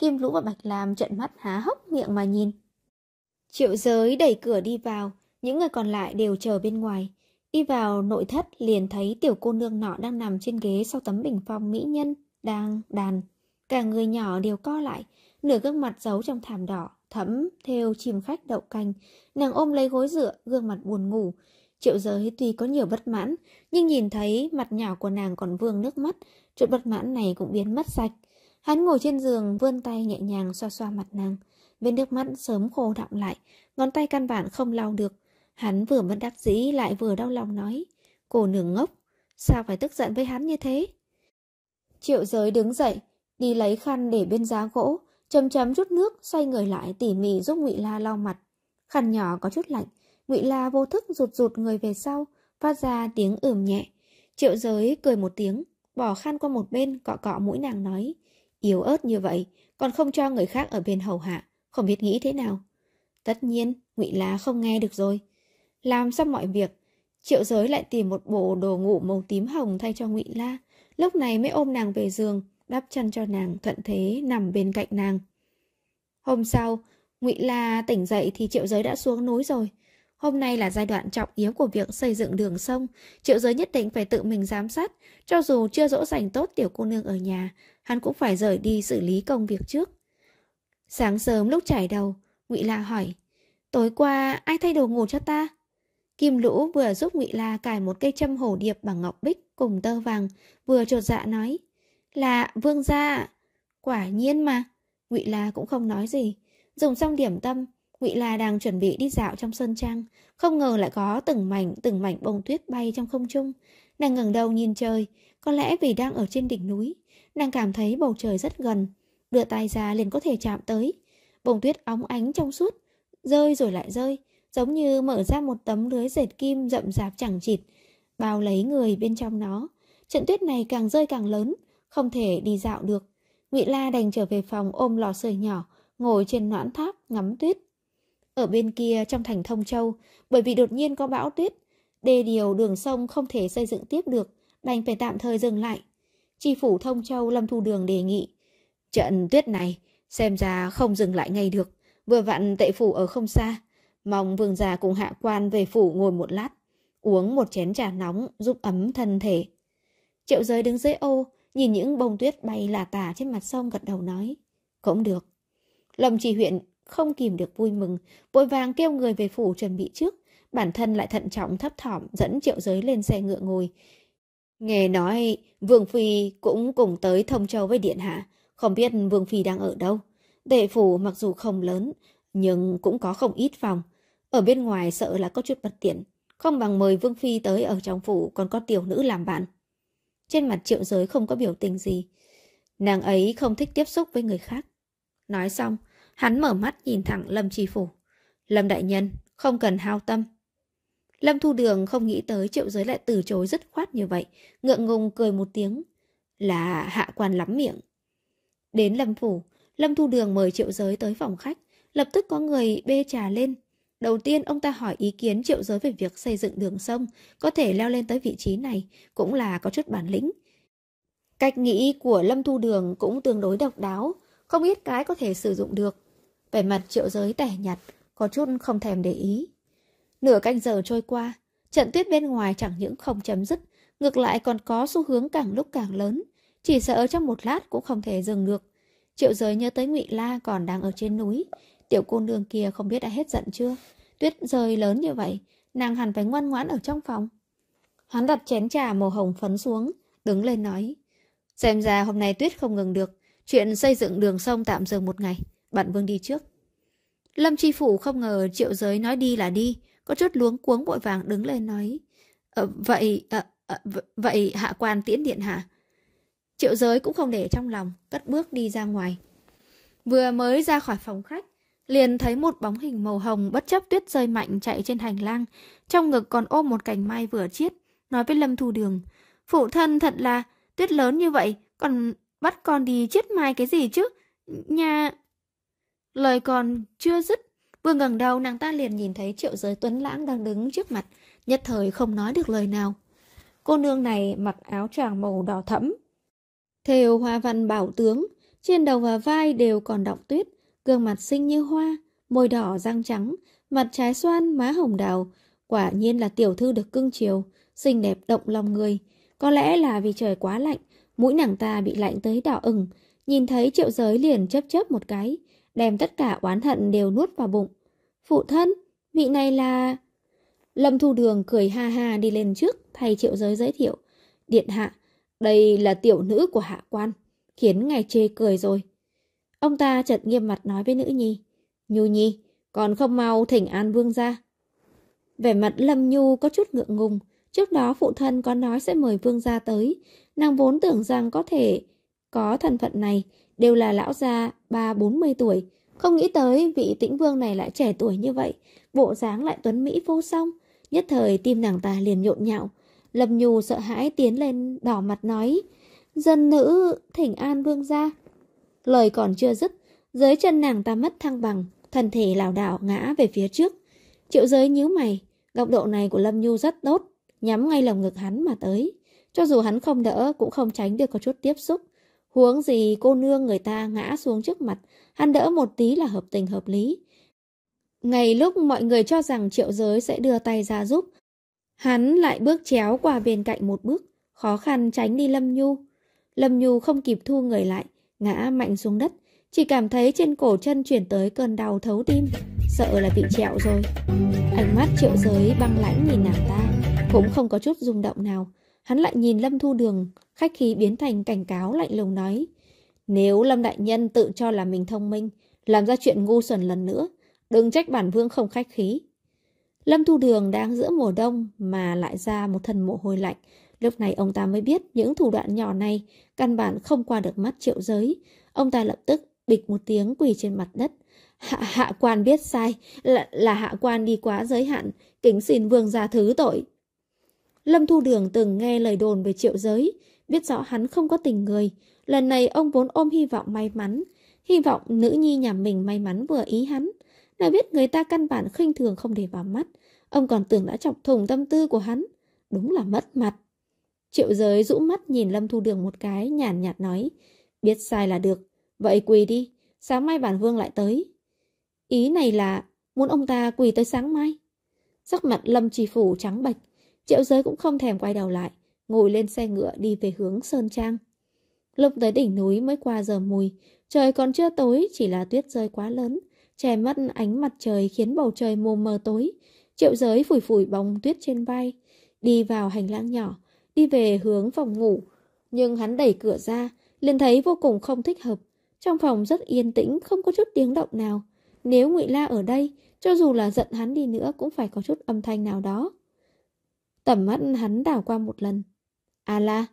S1: Kim Lũ và Bạch Lam trận mắt há hốc miệng mà nhìn. Triệu giới đẩy cửa đi vào, những người còn lại đều chờ bên ngoài. Đi vào nội thất liền thấy tiểu cô nương nọ đang nằm trên ghế sau tấm bình phong mỹ nhân, đang đàn. Cả người nhỏ đều co lại, nửa gương mặt giấu trong thảm đỏ, thẫm, theo chim khách đậu canh. Nàng ôm lấy gối dựa, gương mặt buồn ngủ. Triệu giới tuy có nhiều bất mãn, nhưng nhìn thấy mặt nhỏ của nàng còn vương nước mắt, chút bất mãn này cũng biến mất sạch. Hắn ngồi trên giường vươn tay nhẹ nhàng xoa xoa mặt nàng Bên nước mắt sớm khô đọng lại Ngón tay căn bản không lau được Hắn vừa bất đắc dĩ lại vừa đau lòng nói Cô nương ngốc Sao phải tức giận với hắn như thế Triệu giới đứng dậy Đi lấy khăn để bên giá gỗ Chấm chấm rút nước xoay người lại tỉ mỉ giúp ngụy La lau mặt Khăn nhỏ có chút lạnh ngụy La vô thức rụt rụt người về sau Phát ra tiếng ửm nhẹ Triệu giới cười một tiếng Bỏ khăn qua một bên cọ cọ mũi nàng nói yếu ớt như vậy, còn không cho người khác ở bên hầu hạ, không biết nghĩ thế nào. Tất nhiên, ngụy Lá không nghe được rồi. Làm xong mọi việc, Triệu Giới lại tìm một bộ đồ ngủ màu tím hồng thay cho ngụy La, lúc này mới ôm nàng về giường, đắp chân cho nàng thuận thế nằm bên cạnh nàng. Hôm sau, ngụy La tỉnh dậy thì Triệu Giới đã xuống núi rồi, Hôm nay là giai đoạn trọng yếu của việc xây dựng đường sông, triệu giới nhất định phải tự mình giám sát, cho dù chưa dỗ dành tốt tiểu cô nương ở nhà, hắn cũng phải rời đi xử lý công việc trước. Sáng sớm lúc trải đầu, ngụy La hỏi, tối qua ai thay đồ ngủ cho ta? Kim Lũ vừa giúp ngụy La cài một cây châm hổ điệp bằng ngọc bích cùng tơ vàng, vừa trột dạ nói, là vương gia Quả nhiên mà, ngụy La cũng không nói gì, dùng xong điểm tâm, Ngụy La đang chuẩn bị đi dạo trong sơn trang, không ngờ lại có từng mảnh từng mảnh bông tuyết bay trong không trung. Nàng ngẩng đầu nhìn trời, có lẽ vì đang ở trên đỉnh núi, nàng cảm thấy bầu trời rất gần, đưa tay ra liền có thể chạm tới. Bông tuyết óng ánh trong suốt, rơi rồi lại rơi, giống như mở ra một tấm lưới dệt kim rậm rạp chẳng chịt, bao lấy người bên trong nó. Trận tuyết này càng rơi càng lớn, không thể đi dạo được. Ngụy La đành trở về phòng ôm lò sưởi nhỏ, ngồi trên noãn tháp ngắm tuyết. Ở bên kia trong thành Thông Châu, bởi vì đột nhiên có bão tuyết, đê điều đường sông không thể xây dựng tiếp được, đành phải tạm thời dừng lại. Chi phủ Thông Châu Lâm Thu Đường đề nghị, trận tuyết này xem ra không dừng lại ngay được, vừa vặn tệ phủ ở không xa, mong vương già cùng hạ quan về phủ ngồi một lát, uống một chén trà nóng giúp ấm thân thể. Triệu giới đứng dưới ô, nhìn những bông tuyết bay lả tả trên mặt sông gật đầu nói, cũng được. Lâm Trì huyện không kìm được vui mừng, vội vàng kêu người về phủ chuẩn bị trước. Bản thân lại thận trọng thấp thỏm dẫn triệu giới lên xe ngựa ngồi. Nghe nói Vương Phi cũng cùng tới thông châu với Điện Hạ, không biết Vương Phi đang ở đâu. Đệ phủ mặc dù không lớn, nhưng cũng có không ít phòng. Ở bên ngoài sợ là có chút bất tiện, không bằng mời Vương Phi tới ở trong phủ còn có tiểu nữ làm bạn. Trên mặt triệu giới không có biểu tình gì. Nàng ấy không thích tiếp xúc với người khác. Nói xong, Hắn mở mắt nhìn thẳng Lâm Tri Phủ. Lâm Đại Nhân, không cần hao tâm. Lâm Thu Đường không nghĩ tới triệu giới lại từ chối dứt khoát như vậy, ngượng ngùng cười một tiếng. Là hạ quan lắm miệng. Đến Lâm Phủ, Lâm Thu Đường mời triệu giới tới phòng khách, lập tức có người bê trà lên. Đầu tiên ông ta hỏi ý kiến triệu giới về việc xây dựng đường sông, có thể leo lên tới vị trí này, cũng là có chút bản lĩnh. Cách nghĩ của Lâm Thu Đường cũng tương đối độc đáo, không biết cái có thể sử dụng được. Vẻ mặt triệu giới tẻ nhạt, có chút không thèm để ý. Nửa canh giờ trôi qua, trận tuyết bên ngoài chẳng những không chấm dứt, ngược lại còn có xu hướng càng lúc càng lớn, chỉ sợ trong một lát cũng không thể dừng được. Triệu giới nhớ tới ngụy La còn đang ở trên núi, tiểu cô nương kia không biết đã hết giận chưa. Tuyết rơi lớn như vậy, nàng hẳn phải ngoan ngoãn ở trong phòng. Hắn đặt chén trà màu hồng phấn xuống, đứng lên nói. Xem ra hôm nay tuyết không ngừng được, chuyện xây dựng đường sông tạm dừng một ngày. Bạn Vương đi trước. Lâm Tri Phủ không ngờ triệu giới nói đi là đi, có chút luống cuống vội vàng đứng lên nói. À, vậy, à, à, vậy hạ quan tiễn điện hạ. Triệu giới cũng không để trong lòng, cất bước đi ra ngoài. Vừa mới ra khỏi phòng khách, liền thấy một bóng hình màu hồng bất chấp tuyết rơi mạnh chạy trên hành lang, trong ngực còn ôm một cành mai vừa chiết, nói với Lâm Thu Đường. Phụ thân thật là, tuyết lớn như vậy, còn bắt con đi chiết mai cái gì chứ? Nhà... Lời còn chưa dứt, vừa ngẩng đầu nàng ta liền nhìn thấy triệu giới tuấn lãng đang đứng trước mặt, nhất thời không nói được lời nào. Cô nương này mặc áo choàng màu đỏ thẫm, theo hoa văn bảo tướng, trên đầu và vai đều còn đọng tuyết, gương mặt xinh như hoa, môi đỏ răng trắng, mặt trái xoan, má hồng đào, quả nhiên là tiểu thư được cưng chiều, xinh đẹp động lòng người. Có lẽ là vì trời quá lạnh, mũi nàng ta bị lạnh tới đỏ ửng, nhìn thấy triệu giới liền chớp chớp một cái, đem tất cả oán hận đều nuốt vào bụng. Phụ thân, vị này là... Lâm Thu Đường cười ha ha đi lên trước thay triệu giới giới thiệu. Điện hạ, đây là tiểu nữ của hạ quan, khiến ngài chê cười rồi. Ông ta chợt nghiêm mặt nói với nữ nhi. Nhu nhi, còn không mau thỉnh an vương ra. Vẻ mặt Lâm Nhu có chút ngượng ngùng. Trước đó phụ thân có nói sẽ mời vương gia tới. Nàng vốn tưởng rằng có thể có thân phận này, đều là lão già ba bốn mươi tuổi. Không nghĩ tới vị tĩnh vương này lại trẻ tuổi như vậy, bộ dáng lại tuấn Mỹ vô song. Nhất thời tim nàng ta liền nhộn nhạo. Lâm Nhu sợ hãi tiến lên đỏ mặt nói, dân nữ thỉnh an vương gia. Lời còn chưa dứt, dưới chân nàng ta mất thăng bằng, thân thể lảo đảo ngã về phía trước. Triệu giới nhíu mày, góc độ này của Lâm Nhu rất tốt, nhắm ngay lồng ngực hắn mà tới. Cho dù hắn không đỡ cũng không tránh được có chút tiếp xúc. Huống gì cô nương người ta ngã xuống trước mặt, hắn đỡ một tí là hợp tình hợp lý. Ngày lúc mọi người cho rằng triệu giới sẽ đưa tay ra giúp, hắn lại bước chéo qua bên cạnh một bước, khó khăn tránh đi Lâm Nhu. Lâm Nhu không kịp thu người lại, ngã mạnh xuống đất, chỉ cảm thấy trên cổ chân chuyển tới cơn đau thấu tim, sợ là bị trẹo rồi. Ánh mắt triệu giới băng lãnh nhìn nàng ta, cũng không có chút rung động nào, Hắn lại nhìn Lâm Thu Đường, khách khí biến thành cảnh cáo lạnh lùng nói. Nếu Lâm Đại Nhân tự cho là mình thông minh, làm ra chuyện ngu xuẩn lần nữa, đừng trách bản vương không khách khí. Lâm Thu Đường đang giữa mùa đông mà lại ra một thân mồ hôi lạnh. Lúc này ông ta mới biết những thủ đoạn nhỏ này căn bản không qua được mắt triệu giới. Ông ta lập tức bịch một tiếng quỳ trên mặt đất. Hạ, hạ quan biết sai, là, là hạ quan đi quá giới hạn, kính xin vương ra thứ tội. Lâm Thu Đường từng nghe lời đồn về triệu giới, biết rõ hắn không có tình người. Lần này ông vốn ôm hy vọng may mắn, hy vọng nữ nhi nhà mình may mắn vừa ý hắn. Nào biết người ta căn bản khinh thường không để vào mắt, ông còn tưởng đã chọc thùng tâm tư của hắn. Đúng là mất mặt. Triệu giới rũ mắt nhìn Lâm Thu Đường một cái, nhàn nhạt nói. Biết sai là được, vậy quỳ đi, sáng mai bản vương lại tới. Ý này là muốn ông ta quỳ tới sáng mai. Sắc mặt Lâm Trì Phủ trắng bạch, Triệu giới cũng không thèm quay đầu lại, ngồi lên xe ngựa đi về hướng Sơn Trang. Lúc tới đỉnh núi mới qua giờ mùi, trời còn chưa tối, chỉ là tuyết rơi quá lớn, che mất ánh mặt trời khiến bầu trời mù mờ tối. Triệu giới phủi phủi bóng tuyết trên vai, đi vào hành lang nhỏ, đi về hướng phòng ngủ. Nhưng hắn đẩy cửa ra, liền thấy vô cùng không thích hợp. Trong phòng rất yên tĩnh, không có chút tiếng động nào. Nếu ngụy La ở đây, cho dù là giận hắn đi nữa cũng phải có chút âm thanh nào đó. Tầm mắt hắn đảo qua một lần. À la.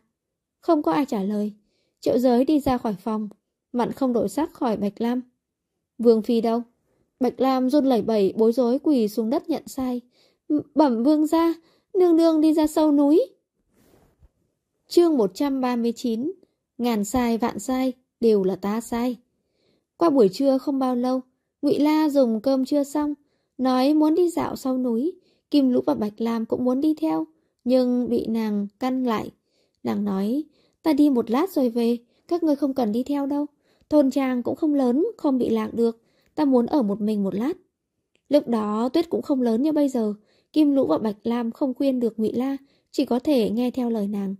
S1: Không có ai trả lời. Triệu giới đi ra khỏi phòng. Mặn không đổi sắc khỏi Bạch Lam. Vương Phi đâu? Bạch Lam run lẩy bẩy bối rối quỳ xuống đất nhận sai. Bẩm vương ra, nương nương đi ra sâu núi. Chương 139 Ngàn sai vạn sai, đều là ta sai. Qua buổi trưa không bao lâu, Ngụy La dùng cơm chưa xong, nói muốn đi dạo sau núi, Kim Lũ và Bạch Lam cũng muốn đi theo, nhưng bị nàng căn lại. Nàng nói, ta đi một lát rồi về, các ngươi không cần đi theo đâu. Thôn trang cũng không lớn, không bị lạc được, ta muốn ở một mình một lát. Lúc đó tuyết cũng không lớn như bây giờ, Kim Lũ và Bạch Lam không khuyên được Ngụy La, chỉ có thể nghe theo lời nàng.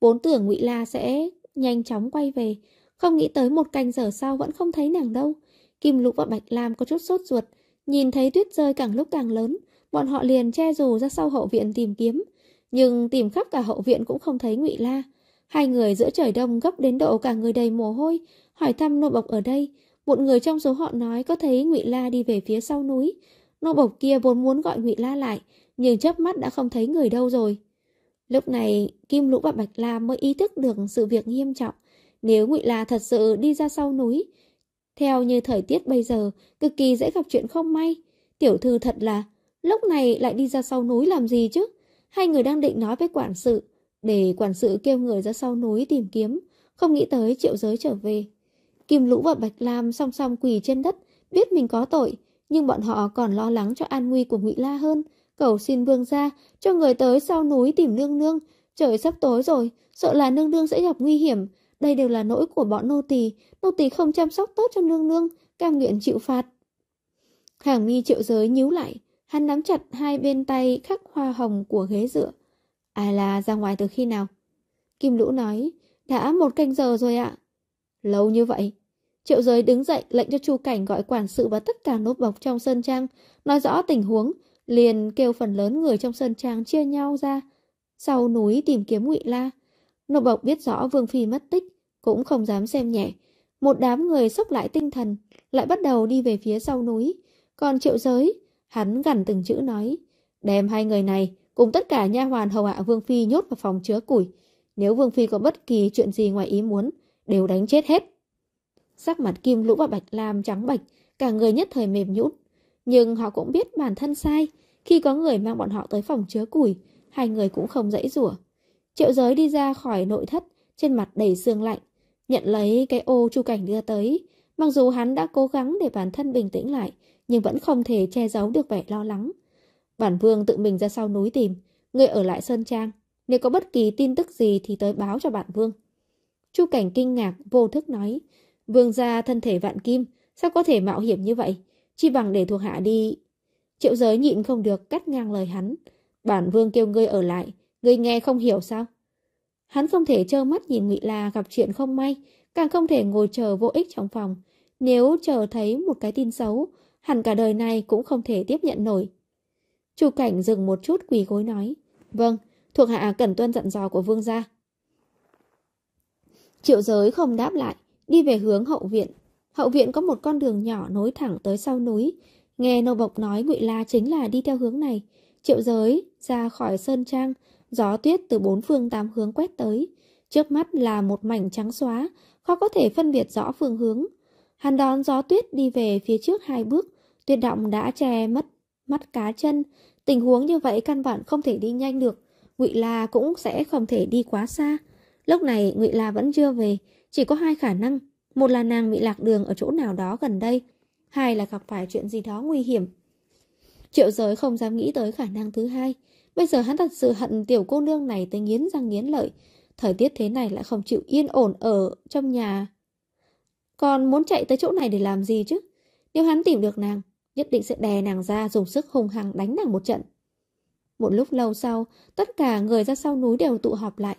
S1: Bốn tưởng Ngụy La sẽ nhanh chóng quay về, không nghĩ tới một canh giờ sau vẫn không thấy nàng đâu. Kim Lũ và Bạch Lam có chút sốt ruột, nhìn thấy tuyết rơi càng lúc càng lớn, bọn họ liền che dù ra sau hậu viện tìm kiếm, nhưng tìm khắp cả hậu viện cũng không thấy Ngụy La. Hai người giữa trời đông gấp đến độ cả người đầy mồ hôi, hỏi thăm nô bộc ở đây. Một người trong số họ nói có thấy Ngụy La đi về phía sau núi. Nô bộc kia vốn muốn gọi Ngụy La lại, nhưng chớp mắt đã không thấy người đâu rồi. Lúc này, Kim Lũ và Bạch La mới ý thức được sự việc nghiêm trọng. Nếu Ngụy La thật sự đi ra sau núi, theo như thời tiết bây giờ, cực kỳ dễ gặp chuyện không may. Tiểu thư thật là lúc này lại đi ra sau núi làm gì chứ? Hai người đang định nói với quản sự, để quản sự kêu người ra sau núi tìm kiếm, không nghĩ tới triệu giới trở về. Kim Lũ và Bạch Lam song song quỳ trên đất, biết mình có tội, nhưng bọn họ còn lo lắng cho an nguy của Ngụy La hơn, cầu xin vương gia cho người tới sau núi tìm nương nương, trời sắp tối rồi, sợ là nương nương sẽ gặp nguy hiểm, đây đều là lỗi của bọn nô tỳ, nô tỳ không chăm sóc tốt cho nương nương, cam nguyện chịu phạt. Hàng mi triệu giới nhíu lại, Hắn nắm chặt hai bên tay khắc hoa hồng của ghế dựa. Ai là ra ngoài từ khi nào? Kim Lũ nói, đã một canh giờ rồi ạ. Lâu như vậy. Triệu giới đứng dậy lệnh cho Chu Cảnh gọi quản sự và tất cả nốt bọc trong sơn trang, nói rõ tình huống, liền kêu phần lớn người trong sơn trang chia nhau ra, sau núi tìm kiếm ngụy La. Nộp bọc biết rõ Vương Phi mất tích, cũng không dám xem nhẹ. Một đám người sốc lại tinh thần, lại bắt đầu đi về phía sau núi. Còn triệu giới, Hắn gần từng chữ nói, đem hai người này cùng tất cả nha hoàn hầu hạ Vương Phi nhốt vào phòng chứa củi. Nếu Vương Phi có bất kỳ chuyện gì ngoài ý muốn, đều đánh chết hết. Sắc mặt Kim Lũ và Bạch Lam trắng bạch, cả người nhất thời mềm nhũn. Nhưng họ cũng biết bản thân sai, khi có người mang bọn họ tới phòng chứa củi, hai người cũng không dãy rủa. Triệu giới đi ra khỏi nội thất, trên mặt đầy sương lạnh, nhận lấy cái ô chu cảnh đưa tới. Mặc dù hắn đã cố gắng để bản thân bình tĩnh lại, nhưng vẫn không thể che giấu được vẻ lo lắng. Bản vương tự mình ra sau núi tìm, người ở lại Sơn Trang, nếu có bất kỳ tin tức gì thì tới báo cho bản vương. Chu Cảnh kinh ngạc, vô thức nói, vương gia thân thể vạn kim, sao có thể mạo hiểm như vậy, chỉ bằng để thuộc hạ đi. Triệu giới nhịn không được, cắt ngang lời hắn. Bản vương kêu ngươi ở lại, ngươi nghe không hiểu sao? Hắn không thể trơ mắt nhìn Ngụy La gặp chuyện không may, càng không thể ngồi chờ vô ích trong phòng. Nếu chờ thấy một cái tin xấu, hẳn cả đời này cũng không thể tiếp nhận nổi. Chu Cảnh dừng một chút quỳ gối nói, vâng, thuộc hạ cẩn tuân dặn dò của vương gia. Triệu giới không đáp lại, đi về hướng hậu viện. Hậu viện có một con đường nhỏ nối thẳng tới sau núi. Nghe nô bộc nói ngụy La chính là đi theo hướng này. Triệu giới ra khỏi sơn trang, gió tuyết từ bốn phương tám hướng quét tới. Trước mắt là một mảnh trắng xóa, khó có thể phân biệt rõ phương hướng. Hàn đón gió tuyết đi về phía trước hai bước, Tuyết động đã che mất mắt cá chân. Tình huống như vậy căn bản không thể đi nhanh được. Ngụy La cũng sẽ không thể đi quá xa. Lúc này Ngụy La vẫn chưa về, chỉ có hai khả năng. Một là nàng bị lạc đường ở chỗ nào đó gần đây. Hai là gặp phải chuyện gì đó nguy hiểm. Triệu giới không dám nghĩ tới khả năng thứ hai. Bây giờ hắn thật sự hận tiểu cô nương này tới nghiến răng nghiến lợi. Thời tiết thế này lại không chịu yên ổn ở trong nhà. Còn muốn chạy tới chỗ này để làm gì chứ? Nếu hắn tìm được nàng, nhất định sẽ đè nàng ra dùng sức hùng hăng đánh nàng một trận. Một lúc lâu sau, tất cả người ra sau núi đều tụ họp lại.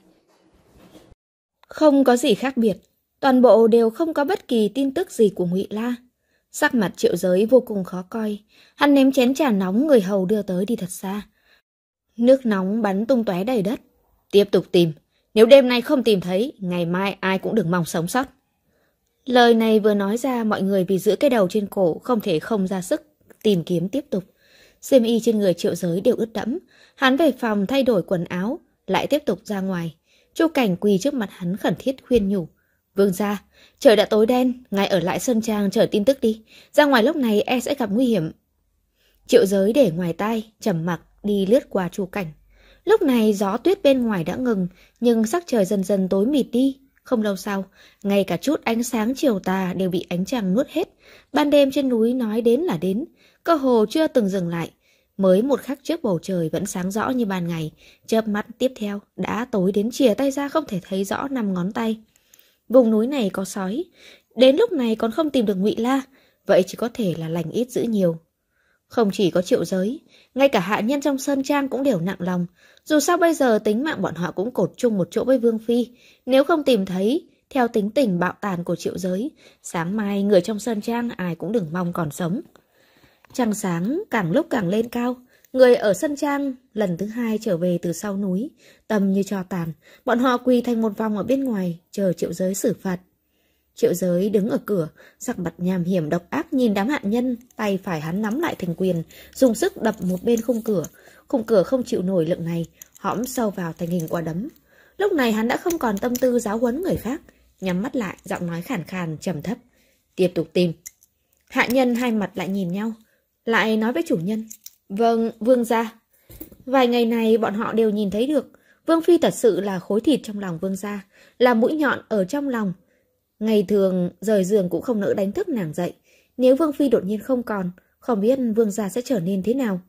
S1: Không có gì khác biệt, toàn bộ đều không có bất kỳ tin tức gì của Ngụy La. Sắc mặt triệu giới vô cùng khó coi, hắn ném chén trà nóng người hầu đưa tới đi thật xa. Nước nóng bắn tung tóe đầy đất. Tiếp tục tìm, nếu đêm nay không tìm thấy, ngày mai ai cũng đừng mong sống sót. Lời này vừa nói ra mọi người vì giữ cái đầu trên cổ không thể không ra sức tìm kiếm tiếp tục. xem y trên người triệu giới đều ướt đẫm, hắn về phòng thay đổi quần áo, lại tiếp tục ra ngoài. Chu Cảnh quỳ trước mặt hắn khẩn thiết khuyên nhủ. Vương gia, trời đã tối đen, ngài ở lại sân Trang chờ tin tức đi. Ra ngoài lúc này e sẽ gặp nguy hiểm. Triệu giới để ngoài tai, trầm mặc đi lướt qua Chu Cảnh. Lúc này gió tuyết bên ngoài đã ngừng, nhưng sắc trời dần dần tối mịt đi. Không lâu sau, ngay cả chút ánh sáng chiều tà đều bị ánh trăng nuốt hết. Ban đêm trên núi nói đến là đến, Cơ hồ chưa từng dừng lại, mới một khắc trước bầu trời vẫn sáng rõ như ban ngày, chớp mắt tiếp theo đã tối đến chìa tay ra không thể thấy rõ năm ngón tay. Vùng núi này có sói, đến lúc này còn không tìm được Ngụy La, vậy chỉ có thể là lành ít giữ nhiều. Không chỉ có triệu giới, ngay cả hạ nhân trong sơn trang cũng đều nặng lòng. Dù sao bây giờ tính mạng bọn họ cũng cột chung một chỗ với Vương Phi. Nếu không tìm thấy, theo tính tình bạo tàn của triệu giới, sáng mai người trong sơn trang ai cũng đừng mong còn sống. Trăng sáng càng lúc càng lên cao, người ở sân trang lần thứ hai trở về từ sau núi, tầm như cho tàn, bọn họ quỳ thành một vòng ở bên ngoài, chờ triệu giới xử phạt. Triệu giới đứng ở cửa, sắc mặt nham hiểm độc ác nhìn đám hạ nhân, tay phải hắn nắm lại thành quyền, dùng sức đập một bên khung cửa. Khung cửa không chịu nổi lượng này, hõm sâu vào thành hình quả đấm. Lúc này hắn đã không còn tâm tư giáo huấn người khác, nhắm mắt lại, giọng nói khản khàn, trầm thấp. Tiếp tục tìm. Hạ nhân hai mặt lại nhìn nhau, lại nói với chủ nhân. Vâng, vương gia. Vài ngày này bọn họ đều nhìn thấy được, vương phi thật sự là khối thịt trong lòng vương gia, là mũi nhọn ở trong lòng. Ngày thường, rời giường cũng không nỡ đánh thức nàng dậy. Nếu vương phi đột nhiên không còn, không biết vương gia sẽ trở nên thế nào.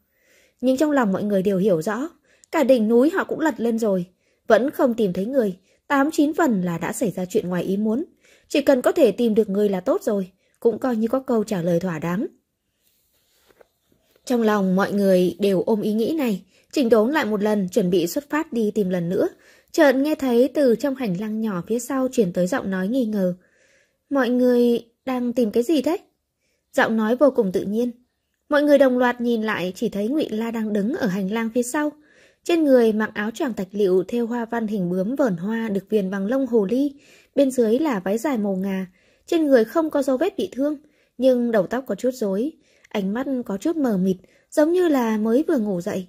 S1: Nhưng trong lòng mọi người đều hiểu rõ, cả đỉnh núi họ cũng lật lên rồi, vẫn không tìm thấy người, tám chín phần là đã xảy ra chuyện ngoài ý muốn. Chỉ cần có thể tìm được người là tốt rồi, cũng coi như có câu trả lời thỏa đáng. Trong lòng mọi người đều ôm ý nghĩ này, chỉnh đốn lại một lần chuẩn bị xuất phát đi tìm lần nữa. Chợt nghe thấy từ trong hành lang nhỏ phía sau truyền tới giọng nói nghi ngờ. Mọi người đang tìm cái gì thế? Giọng nói vô cùng tự nhiên. Mọi người đồng loạt nhìn lại chỉ thấy Ngụy La đang đứng ở hành lang phía sau. Trên người mặc áo choàng tạch liệu theo hoa văn hình bướm vờn hoa được viền bằng lông hồ ly, bên dưới là váy dài màu ngà. Trên người không có dấu vết bị thương, nhưng đầu tóc có chút rối ánh mắt có chút mờ mịt, giống như là mới vừa ngủ dậy.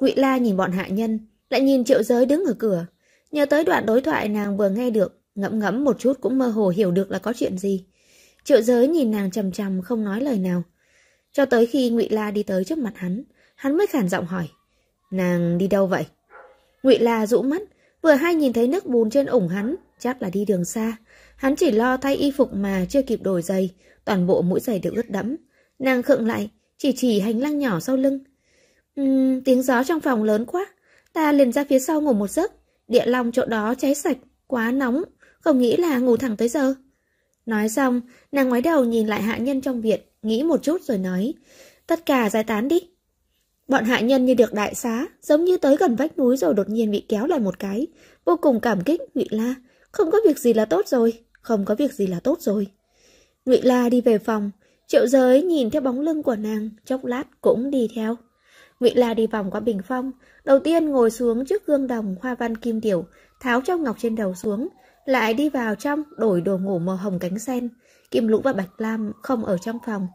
S1: Ngụy La nhìn bọn hạ nhân, lại nhìn Triệu Giới đứng ở cửa, nhớ tới đoạn đối thoại nàng vừa nghe được, ngẫm ngẫm một chút cũng mơ hồ hiểu được là có chuyện gì. Triệu Giới nhìn nàng trầm trầm không nói lời nào, cho tới khi Ngụy La đi tới trước mặt hắn, hắn mới khản giọng hỏi: "Nàng đi đâu vậy?" Ngụy La rũ mắt, vừa hay nhìn thấy nước bùn trên ủng hắn, chắc là đi đường xa. Hắn chỉ lo thay y phục mà chưa kịp đổi giày, toàn bộ mũi giày đều ướt đẫm. Nàng khựng lại, chỉ chỉ hành lang nhỏ sau lưng. Uhm, tiếng gió trong phòng lớn quá, ta liền ra phía sau ngủ một giấc, địa long chỗ đó cháy sạch, quá nóng, không nghĩ là ngủ thẳng tới giờ. Nói xong, nàng ngoái đầu nhìn lại hạ nhân trong viện, nghĩ một chút rồi nói, tất cả giải tán đi. Bọn hạ nhân như được đại xá, giống như tới gần vách núi rồi đột nhiên bị kéo lại một cái, vô cùng cảm kích Ngụy La, không có việc gì là tốt rồi, không có việc gì là tốt rồi. Ngụy La đi về phòng, Triệu giới nhìn theo bóng lưng của nàng, chốc lát cũng đi theo. Ngụy La đi vòng qua bình phong, đầu tiên ngồi xuống trước gương đồng hoa văn kim tiểu, tháo trong ngọc trên đầu xuống, lại đi vào trong đổi đồ ngủ màu hồng cánh sen. Kim Lũ và Bạch Lam không ở trong phòng.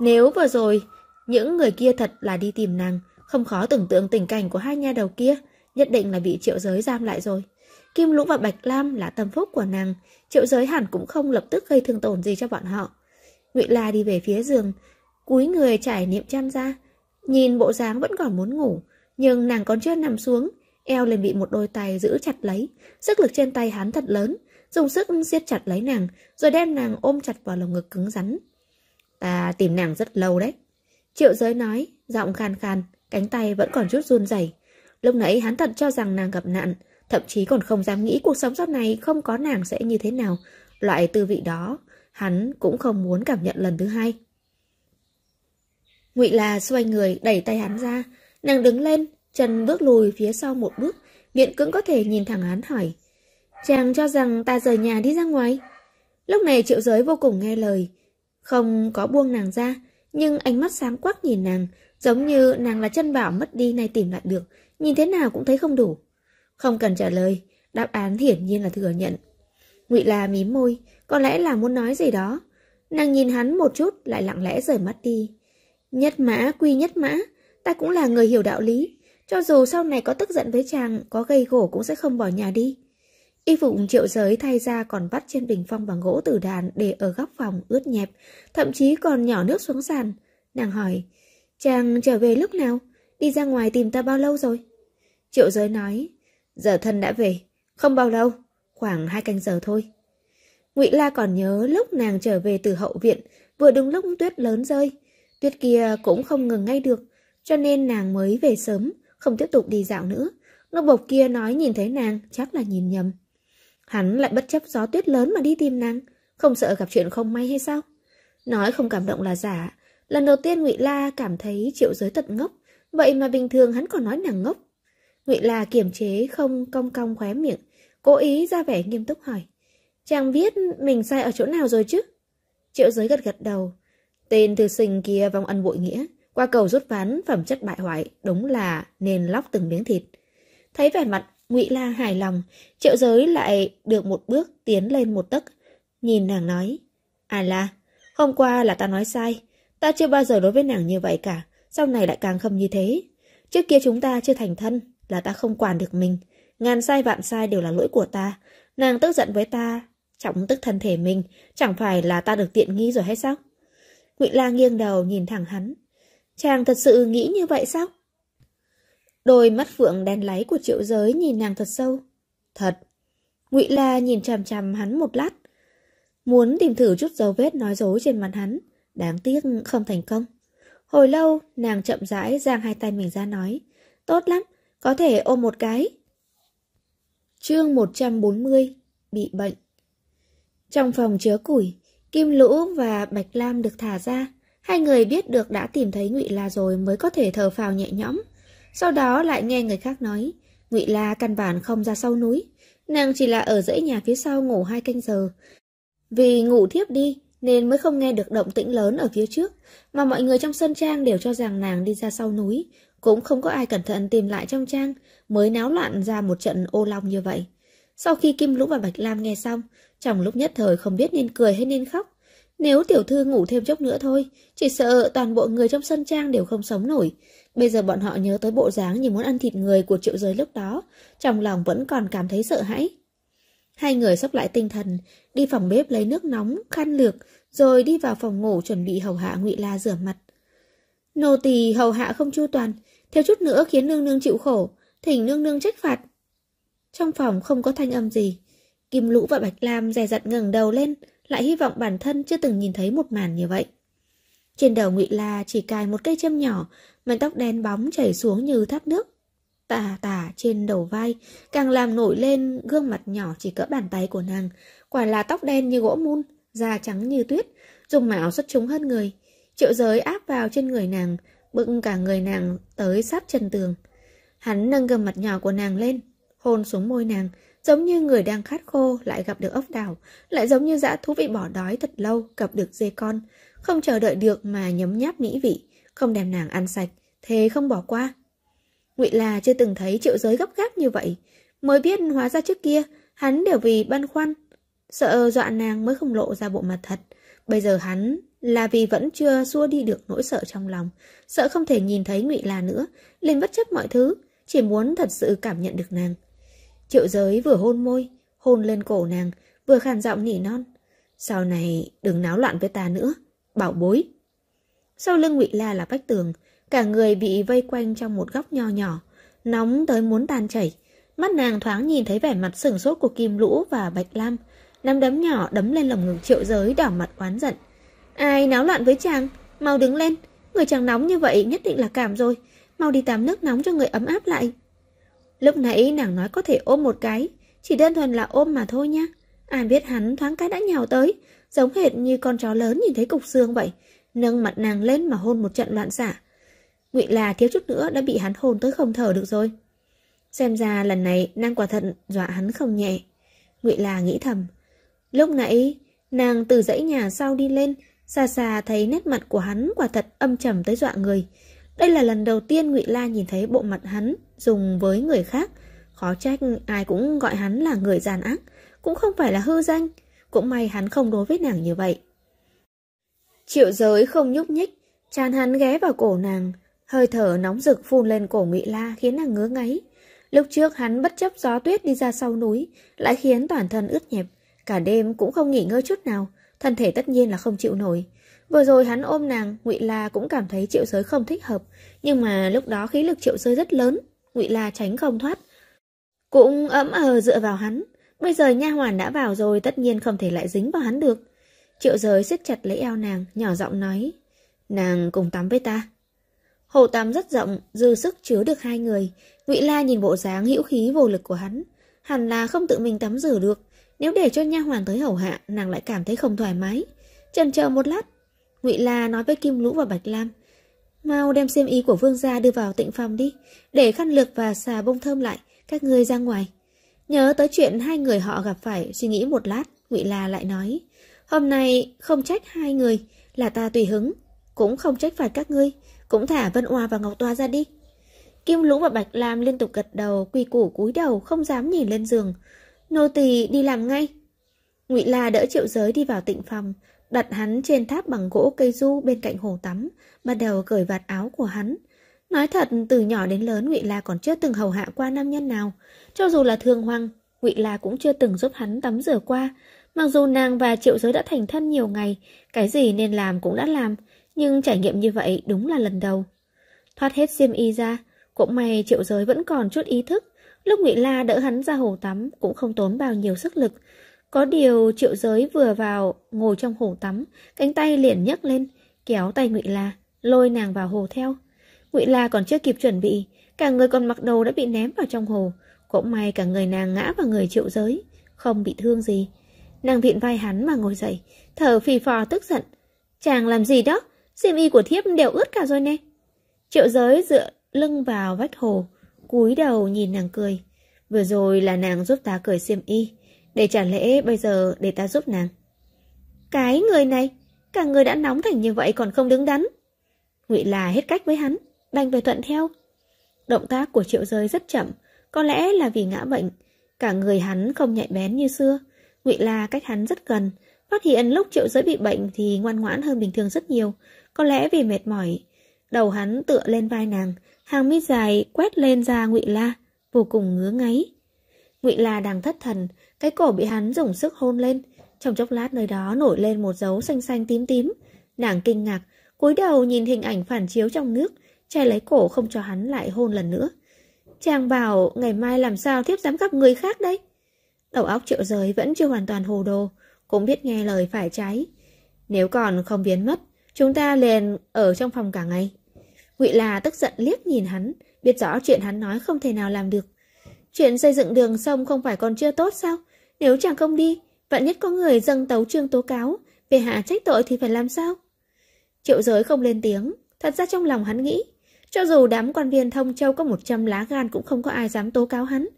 S1: Nếu vừa rồi, những người kia thật là đi tìm nàng, không khó tưởng tượng tình cảnh của hai nha đầu kia, nhất định là bị triệu giới giam lại rồi. Kim Lũ và Bạch Lam là tâm phúc của nàng, triệu giới hẳn cũng không lập tức gây thương tổn gì cho bọn họ. Ngụy La đi về phía giường, cúi người trải niệm chăn ra. Nhìn bộ dáng vẫn còn muốn ngủ, nhưng nàng còn chưa nằm xuống, eo liền bị một đôi tay giữ chặt lấy. Sức lực trên tay hắn thật lớn, dùng sức siết chặt lấy nàng, rồi đem nàng ôm chặt vào lồng ngực cứng rắn. Ta tìm nàng rất lâu đấy. Triệu giới nói, giọng khan khan, cánh tay vẫn còn chút run rẩy. Lúc nãy hắn thật cho rằng nàng gặp nạn, thậm chí còn không dám nghĩ cuộc sống sau này không có nàng sẽ như thế nào. Loại tư vị đó hắn cũng không muốn cảm nhận lần thứ hai. Ngụy là xoay người đẩy tay hắn ra, nàng đứng lên, chân bước lùi phía sau một bước, miệng cưỡng có thể nhìn thẳng hắn hỏi. Chàng cho rằng ta rời nhà đi ra ngoài. Lúc này triệu giới vô cùng nghe lời, không có buông nàng ra, nhưng ánh mắt sáng quắc nhìn nàng, giống như nàng là chân bảo mất đi nay tìm lại được, nhìn thế nào cũng thấy không đủ. Không cần trả lời, đáp án hiển nhiên là thừa nhận. Ngụy La mím môi, có lẽ là muốn nói gì đó. Nàng nhìn hắn một chút lại lặng lẽ rời mắt đi. Nhất mã quy nhất mã, ta cũng là người hiểu đạo lý. Cho dù sau này có tức giận với chàng, có gây gổ cũng sẽ không bỏ nhà đi. Y phục triệu giới thay ra còn bắt trên bình phong bằng gỗ tử đàn để ở góc phòng ướt nhẹp, thậm chí còn nhỏ nước xuống sàn. Nàng hỏi, chàng trở về lúc nào? Đi ra ngoài tìm ta bao lâu rồi? Triệu giới nói, giờ thân đã về, không bao lâu, khoảng hai canh giờ thôi. Ngụy La còn nhớ lúc nàng trở về từ hậu viện, vừa đúng lúc tuyết lớn rơi. Tuyết kia cũng không ngừng ngay được, cho nên nàng mới về sớm, không tiếp tục đi dạo nữa. Nô bộc kia nói nhìn thấy nàng, chắc là nhìn nhầm. Hắn lại bất chấp gió tuyết lớn mà đi tìm nàng, không sợ gặp chuyện không may hay sao? Nói không cảm động là giả, lần đầu tiên Ngụy La cảm thấy triệu giới tật ngốc, vậy mà bình thường hắn còn nói nàng ngốc. Ngụy La kiềm chế không cong cong khóe miệng, cố ý ra vẻ nghiêm túc hỏi. Chàng biết mình sai ở chỗ nào rồi chứ? Triệu giới gật gật đầu. Tên thư sinh kia vong ân bội nghĩa, qua cầu rút ván phẩm chất bại hoại, đúng là nên lóc từng miếng thịt. Thấy vẻ mặt Ngụy La hài lòng, Triệu Giới lại được một bước tiến lên một tấc, nhìn nàng nói: "À La, hôm qua là ta nói sai, ta chưa bao giờ đối với nàng như vậy cả, sau này lại càng không như thế. Trước kia chúng ta chưa thành thân, là ta không quản được mình, ngàn sai vạn sai đều là lỗi của ta, nàng tức giận với ta trọng tức thân thể mình, chẳng phải là ta được tiện nghi rồi hay sao? Ngụy La nghiêng đầu nhìn thẳng hắn. Chàng thật sự nghĩ như vậy sao? Đôi mắt phượng đen láy của triệu giới nhìn nàng thật sâu. Thật. Ngụy La nhìn chằm chằm hắn một lát. Muốn tìm thử chút dấu vết nói dối trên mặt hắn. Đáng tiếc không thành công. Hồi lâu, nàng chậm rãi giang hai tay mình ra nói. Tốt lắm, có thể ôm một cái. Chương 140 Bị bệnh trong phòng chứa củi, Kim Lũ và Bạch Lam được thả ra. Hai người biết được đã tìm thấy Ngụy La rồi mới có thể thở phào nhẹ nhõm. Sau đó lại nghe người khác nói, Ngụy La căn bản không ra sau núi, nàng chỉ là ở dãy nhà phía sau ngủ hai canh giờ. Vì ngủ thiếp đi nên mới không nghe được động tĩnh lớn ở phía trước, mà mọi người trong sân trang đều cho rằng nàng đi ra sau núi, cũng không có ai cẩn thận tìm lại trong trang, mới náo loạn ra một trận ô long như vậy. Sau khi Kim Lũ và Bạch Lam nghe xong, trong lúc nhất thời không biết nên cười hay nên khóc. Nếu tiểu thư ngủ thêm chốc nữa thôi, chỉ sợ toàn bộ người trong sân trang đều không sống nổi. Bây giờ bọn họ nhớ tới bộ dáng như muốn ăn thịt người của triệu giới lúc đó, trong lòng vẫn còn cảm thấy sợ hãi. Hai người sắp lại tinh thần, đi phòng bếp lấy nước nóng, khăn lược, rồi đi vào phòng ngủ chuẩn bị hầu hạ ngụy La rửa mặt. Nô tỳ hầu hạ không chu toàn, thiếu chút nữa khiến nương nương chịu khổ, thỉnh nương nương trách phạt. Trong phòng không có thanh âm gì, Kim Lũ và Bạch Lam dè dặt ngẩng đầu lên, lại hy vọng bản thân chưa từng nhìn thấy một màn như vậy. Trên đầu Ngụy La chỉ cài một cây châm nhỏ, mái tóc đen bóng chảy xuống như thác nước. Tà tà trên đầu vai, càng làm nổi lên gương mặt nhỏ chỉ cỡ bàn tay của nàng. Quả là tóc đen như gỗ mun, da trắng như tuyết, dùng mạo xuất chúng hơn người. Triệu giới áp vào trên người nàng, bực cả người nàng tới sát chân tường. Hắn nâng gương mặt nhỏ của nàng lên, hôn xuống môi nàng, Giống như người đang khát khô lại gặp được ốc đảo, lại giống như dã thú bị bỏ đói thật lâu gặp được dê con. Không chờ đợi được mà nhấm nháp mỹ vị, không đem nàng ăn sạch, thế không bỏ qua. Ngụy là chưa từng thấy triệu giới gấp gáp như vậy, mới biết hóa ra trước kia hắn đều vì băn khoăn, sợ dọa nàng mới không lộ ra bộ mặt thật. Bây giờ hắn là vì vẫn chưa xua đi được nỗi sợ trong lòng, sợ không thể nhìn thấy Ngụy là nữa, liền bất chấp mọi thứ, chỉ muốn thật sự cảm nhận được nàng. Triệu giới vừa hôn môi, hôn lên cổ nàng, vừa khàn giọng nỉ non. Sau này đừng náo loạn với ta nữa, bảo bối. Sau lưng ngụy La là vách tường, cả người bị vây quanh trong một góc nho nhỏ, nóng tới muốn tan chảy. Mắt nàng thoáng nhìn thấy vẻ mặt sừng sốt của Kim Lũ và Bạch Lam, nắm đấm nhỏ đấm lên lồng ngực triệu giới đỏ mặt oán giận. Ai náo loạn với chàng, mau đứng lên, người chàng nóng như vậy nhất định là cảm rồi, mau đi tắm nước nóng cho người ấm áp lại. Lúc nãy nàng nói có thể ôm một cái, chỉ đơn thuần là ôm mà thôi nha. Ai biết hắn thoáng cái đã nhào tới, giống hệt như con chó lớn nhìn thấy cục xương vậy, nâng mặt nàng lên mà hôn một trận loạn xả. Ngụy là thiếu chút nữa đã bị hắn hôn tới không thở được rồi. Xem ra lần này nàng quả thật dọa hắn không nhẹ. Ngụy là nghĩ thầm. Lúc nãy, nàng từ dãy nhà sau đi lên, xa xa thấy nét mặt của hắn quả thật âm trầm tới dọa người. Đây là lần đầu tiên Ngụy La nhìn thấy bộ mặt hắn dùng với người khác. Khó trách ai cũng gọi hắn là người gian ác, cũng không phải là hư danh. Cũng may hắn không đối với nàng như vậy. Triệu giới không nhúc nhích, tràn hắn ghé vào cổ nàng, hơi thở nóng rực phun lên cổ ngụy La khiến nàng ngứa ngáy. Lúc trước hắn bất chấp gió tuyết đi ra sau núi, lại khiến toàn thân ướt nhẹp, cả đêm cũng không nghỉ ngơi chút nào, thân thể tất nhiên là không chịu nổi. Vừa rồi hắn ôm nàng, Ngụy La cũng cảm thấy Triệu Giới không thích hợp, nhưng mà lúc đó khí lực Triệu Giới rất lớn, Ngụy La tránh không thoát. Cũng ấm ờ dựa vào hắn. Bây giờ nha hoàn đã vào rồi tất nhiên không thể lại dính vào hắn được. Triệu giới siết chặt lấy eo nàng, nhỏ giọng nói. Nàng cùng tắm với ta. Hồ tắm rất rộng, dư sức chứa được hai người. Ngụy La nhìn bộ dáng hữu khí vô lực của hắn. Hẳn là không tự mình tắm rửa được. Nếu để cho nha hoàn tới hầu hạ, nàng lại cảm thấy không thoải mái. Trần chờ một lát. Ngụy La nói với Kim Lũ và Bạch Lam. Mau đem xem ý của vương gia đưa vào tịnh phòng đi, để khăn lược và xà bông thơm lại, các ngươi ra ngoài. Nhớ tới chuyện hai người họ gặp phải, suy nghĩ một lát, ngụy La lại nói. Hôm nay không trách hai người, là ta tùy hứng, cũng không trách phạt các ngươi, cũng thả Vân Oa và Ngọc Toa ra đi. Kim Lũ và Bạch Lam liên tục gật đầu, quỳ củ cúi đầu, không dám nhìn lên giường. Nô tỳ đi làm ngay. Ngụy La đỡ Triệu Giới đi vào tịnh phòng, đặt hắn trên tháp bằng gỗ cây du bên cạnh hồ tắm, bắt đầu cởi vạt áo của hắn. Nói thật, từ nhỏ đến lớn Ngụy La còn chưa từng hầu hạ qua nam nhân nào, cho dù là thương hoang, Ngụy La cũng chưa từng giúp hắn tắm rửa qua. Mặc dù nàng và Triệu Giới đã thành thân nhiều ngày, cái gì nên làm cũng đã làm, nhưng trải nghiệm như vậy đúng là lần đầu. Thoát hết xiêm y ra, cũng may Triệu Giới vẫn còn chút ý thức, lúc Ngụy La đỡ hắn ra hồ tắm cũng không tốn bao nhiêu sức lực. Có điều triệu giới vừa vào, ngồi trong hồ tắm, cánh tay liền nhấc lên, kéo tay ngụy La, lôi nàng vào hồ theo. ngụy La còn chưa kịp chuẩn bị, cả người còn mặc đồ đã bị ném vào trong hồ. Cũng may cả người nàng ngã vào người triệu giới, không bị thương gì. Nàng viện vai hắn mà ngồi dậy, thở phì phò tức giận. Chàng làm gì đó, xiêm y của thiếp đều ướt cả rồi nè. Triệu giới dựa lưng vào vách hồ, cúi đầu nhìn nàng cười. Vừa rồi là nàng giúp ta cởi xiêm y. Để chẳng lẽ bây giờ để ta giúp nàng Cái người này Cả người đã nóng thành như vậy còn không đứng đắn ngụy là hết cách với hắn Đành về thuận theo Động tác của triệu rơi rất chậm Có lẽ là vì ngã bệnh Cả người hắn không nhạy bén như xưa ngụy là cách hắn rất gần Phát hiện lúc triệu giới bị bệnh thì ngoan ngoãn hơn bình thường rất nhiều Có lẽ vì mệt mỏi Đầu hắn tựa lên vai nàng Hàng mi dài quét lên ra ngụy la Vô cùng ngứa ngáy ngụy la đang thất thần cái cổ bị hắn dùng sức hôn lên, trong chốc lát nơi đó nổi lên một dấu xanh xanh tím tím. Nàng kinh ngạc, cúi đầu nhìn hình ảnh phản chiếu trong nước, che lấy cổ không cho hắn lại hôn lần nữa. Chàng bảo ngày mai làm sao thiếp dám gặp người khác đấy Đầu óc triệu giới vẫn chưa hoàn toàn hồ đồ, cũng biết nghe lời phải cháy Nếu còn không biến mất, chúng ta liền ở trong phòng cả ngày. Ngụy là tức giận liếc nhìn hắn, biết rõ chuyện hắn nói không thể nào làm được. Chuyện xây dựng đường sông không phải còn chưa tốt sao? Nếu chàng không đi, vạn nhất có người dâng tấu trương tố cáo, về hạ trách tội thì phải làm sao? Triệu giới không lên tiếng, thật ra trong lòng hắn nghĩ, cho dù đám quan viên thông châu có một trăm lá gan cũng không có ai dám tố cáo hắn.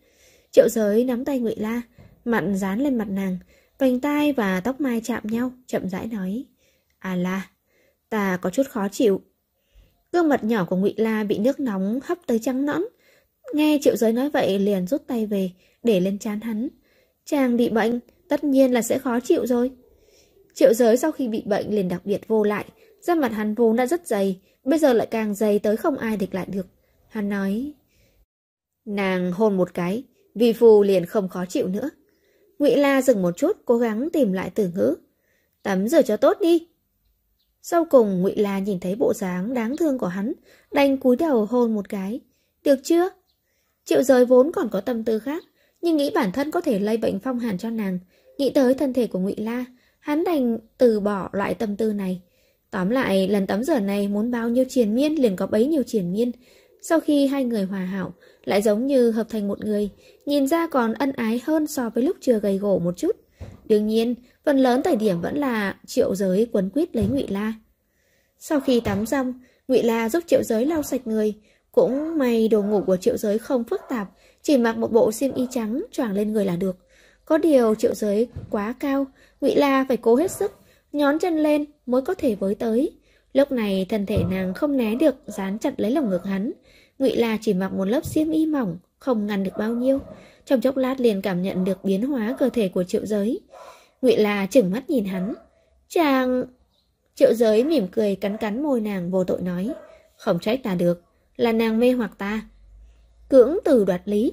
S1: Triệu giới nắm tay ngụy La, mặn dán lên mặt nàng, vành tai và tóc mai chạm nhau, chậm rãi nói. À la, ta có chút khó chịu. Gương mặt nhỏ của ngụy La bị nước nóng hấp tới trắng nõn. Nghe triệu giới nói vậy liền rút tay về, để lên chán hắn. Chàng bị bệnh, tất nhiên là sẽ khó chịu rồi. Triệu giới sau khi bị bệnh liền đặc biệt vô lại, da mặt hắn vốn đã rất dày, bây giờ lại càng dày tới không ai địch lại được. Hắn nói, nàng hôn một cái, vi phù liền không khó chịu nữa. Ngụy La dừng một chút, cố gắng tìm lại từ ngữ. Tắm rửa cho tốt đi. Sau cùng Ngụy La nhìn thấy bộ dáng đáng thương của hắn, đành cúi đầu hôn một cái. Được chưa? Triệu giới vốn còn có tâm tư khác, nhưng nghĩ bản thân có thể lây bệnh phong hàn cho nàng, nghĩ tới thân thể của Ngụy La, hắn đành từ bỏ loại tâm tư này. Tóm lại, lần tắm rửa này muốn bao nhiêu triền miên liền có bấy nhiêu triền miên. Sau khi hai người hòa hảo, lại giống như hợp thành một người, nhìn ra còn ân ái hơn so với lúc chưa gầy gổ một chút. Đương nhiên, phần lớn thời điểm vẫn là triệu giới quấn quýt lấy Ngụy La. Sau khi tắm xong, Ngụy La giúp triệu giới lau sạch người, cũng may đồ ngủ của triệu giới không phức tạp, chỉ mặc một bộ xiêm y trắng choàng lên người là được. Có điều triệu giới quá cao, Ngụy La phải cố hết sức, nhón chân lên mới có thể với tới. Lúc này thân thể nàng không né được dán chặt lấy lồng ngực hắn. Ngụy La chỉ mặc một lớp xiêm y mỏng, không ngăn được bao nhiêu. Trong chốc lát liền cảm nhận được biến hóa cơ thể của triệu giới. Ngụy La chừng mắt nhìn hắn. Chàng... Triệu giới mỉm cười cắn cắn môi nàng vô tội nói. Không trách ta được, là nàng mê hoặc ta cưỡng từ đoạt lý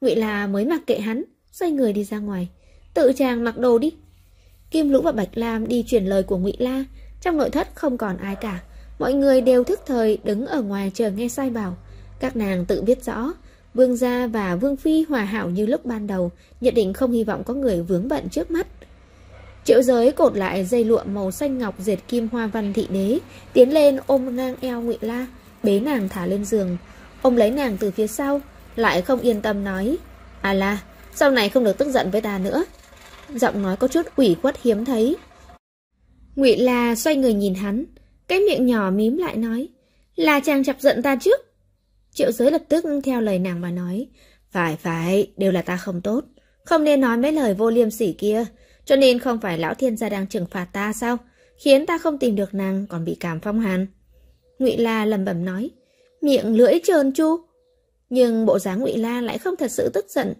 S1: ngụy là mới mặc kệ hắn xoay người đi ra ngoài tự chàng mặc đồ đi kim lũ và bạch lam đi chuyển lời của ngụy la trong nội thất không còn ai cả mọi người đều thức thời đứng ở ngoài chờ nghe sai bảo các nàng tự biết rõ vương gia và vương phi hòa hảo như lúc ban đầu nhận định không hy vọng có người vướng bận trước mắt triệu giới cột lại dây lụa màu xanh ngọc dệt kim hoa văn thị đế tiến lên ôm ngang eo ngụy la bế nàng thả lên giường Ông lấy nàng từ phía sau Lại không yên tâm nói À là sau này không được tức giận với ta nữa Giọng nói có chút ủy khuất hiếm thấy Ngụy La xoay người nhìn hắn Cái miệng nhỏ mím lại nói Là chàng chọc giận ta trước Triệu giới lập tức theo lời nàng mà nói Phải phải đều là ta không tốt Không nên nói mấy lời vô liêm sỉ kia Cho nên không phải lão thiên gia đang trừng phạt ta sao Khiến ta không tìm được nàng còn bị cảm phong hàn Ngụy La lầm bẩm nói miệng lưỡi trơn chu. Nhưng bộ dáng Ngụy La lại không thật sự tức giận,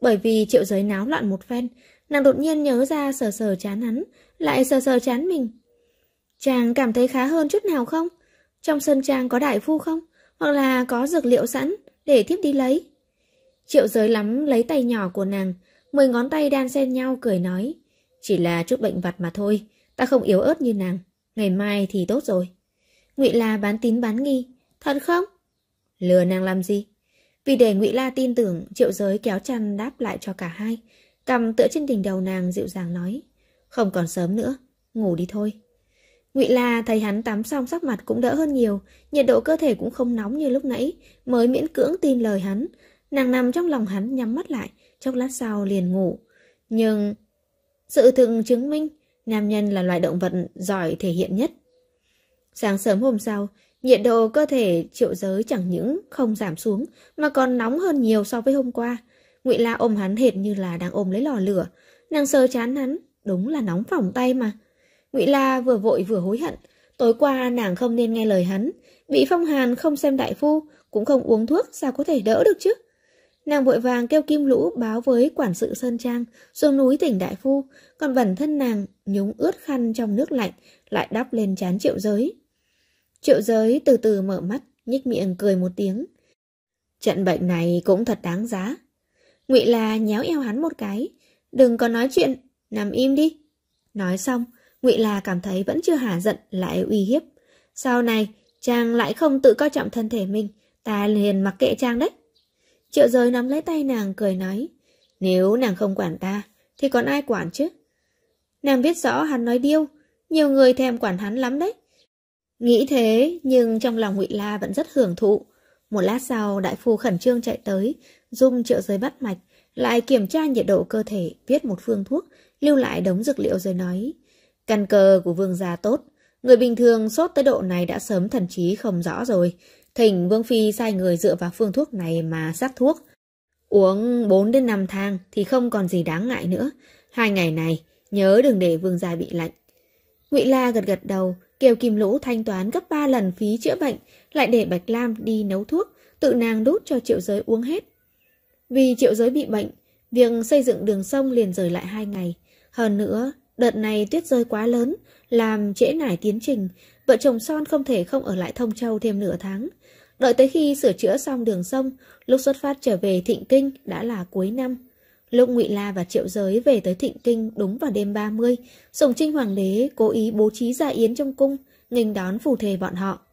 S1: bởi vì Triệu Giới náo loạn một phen, nàng đột nhiên nhớ ra sờ sờ chán hắn, lại sờ sờ chán mình. Chàng cảm thấy khá hơn chút nào không? Trong sân chàng có đại phu không? Hoặc là có dược liệu sẵn để tiếp đi lấy? Triệu giới lắm lấy tay nhỏ của nàng, mười ngón tay đan xen nhau cười nói. Chỉ là chút bệnh vặt mà thôi, ta không yếu ớt như nàng. Ngày mai thì tốt rồi. ngụy la bán tín bán nghi, Thật không? Lừa nàng làm gì? Vì để ngụy La tin tưởng, triệu giới kéo chăn đáp lại cho cả hai. Cầm tựa trên đỉnh đầu nàng dịu dàng nói. Không còn sớm nữa, ngủ đi thôi. Ngụy La thấy hắn tắm xong sắc mặt cũng đỡ hơn nhiều, nhiệt độ cơ thể cũng không nóng như lúc nãy, mới miễn cưỡng tin lời hắn. Nàng nằm trong lòng hắn nhắm mắt lại, chốc lát sau liền ngủ. Nhưng... Sự thực chứng minh, nam nhân là loài động vật giỏi thể hiện nhất. Sáng sớm hôm sau, Nhiệt độ cơ thể triệu giới chẳng những không giảm xuống mà còn nóng hơn nhiều so với hôm qua. Ngụy La ôm hắn hệt như là đang ôm lấy lò lửa. Nàng sờ chán hắn, đúng là nóng phỏng tay mà. Ngụy La vừa vội vừa hối hận. Tối qua nàng không nên nghe lời hắn. Bị phong hàn không xem đại phu, cũng không uống thuốc sao có thể đỡ được chứ. Nàng vội vàng kêu Kim Lũ báo với quản sự Sơn Trang, xuống núi tỉnh Đại Phu, còn bản thân nàng nhúng ướt khăn trong nước lạnh, lại đắp lên chán triệu giới, Triệu giới từ từ mở mắt, nhích miệng cười một tiếng. Trận bệnh này cũng thật đáng giá. Ngụy là nhéo eo hắn một cái. Đừng có nói chuyện, nằm im đi. Nói xong, Ngụy là cảm thấy vẫn chưa hả giận lại uy hiếp. Sau này, chàng lại không tự coi trọng thân thể mình, ta liền mặc kệ chàng đấy. Triệu giới nắm lấy tay nàng cười nói, nếu nàng không quản ta, thì còn ai quản chứ? Nàng biết rõ hắn nói điêu, nhiều người thèm quản hắn lắm đấy. Nghĩ thế, nhưng trong lòng Ngụy La vẫn rất hưởng thụ. Một lát sau, đại phu khẩn trương chạy tới, dung triệu giới bắt mạch, lại kiểm tra nhiệt độ cơ thể, viết một phương thuốc, lưu lại đống dược liệu rồi nói. Căn cơ của vương gia tốt, người bình thường sốt tới độ này đã sớm thần trí không rõ rồi. Thỉnh vương phi sai người dựa vào phương thuốc này mà sắc thuốc. Uống 4 đến 5 thang thì không còn gì đáng ngại nữa. Hai ngày này, nhớ đừng để vương gia bị lạnh. Ngụy La gật gật đầu, Kiều Kim Lũ thanh toán gấp 3 lần phí chữa bệnh, lại để Bạch Lam đi nấu thuốc, tự nàng đút cho triệu giới uống hết. Vì triệu giới bị bệnh, việc xây dựng đường sông liền rời lại hai ngày. Hơn nữa, đợt này tuyết rơi quá lớn, làm trễ nải tiến trình, vợ chồng Son không thể không ở lại Thông Châu thêm nửa tháng. Đợi tới khi sửa chữa xong đường sông, lúc xuất phát trở về Thịnh Kinh đã là cuối năm. Lúc Ngụy La và Triệu Giới về tới Thịnh Kinh đúng vào đêm 30, Sổng Trinh Hoàng đế cố ý bố trí gia yến trong cung, nghênh đón phù thề bọn họ.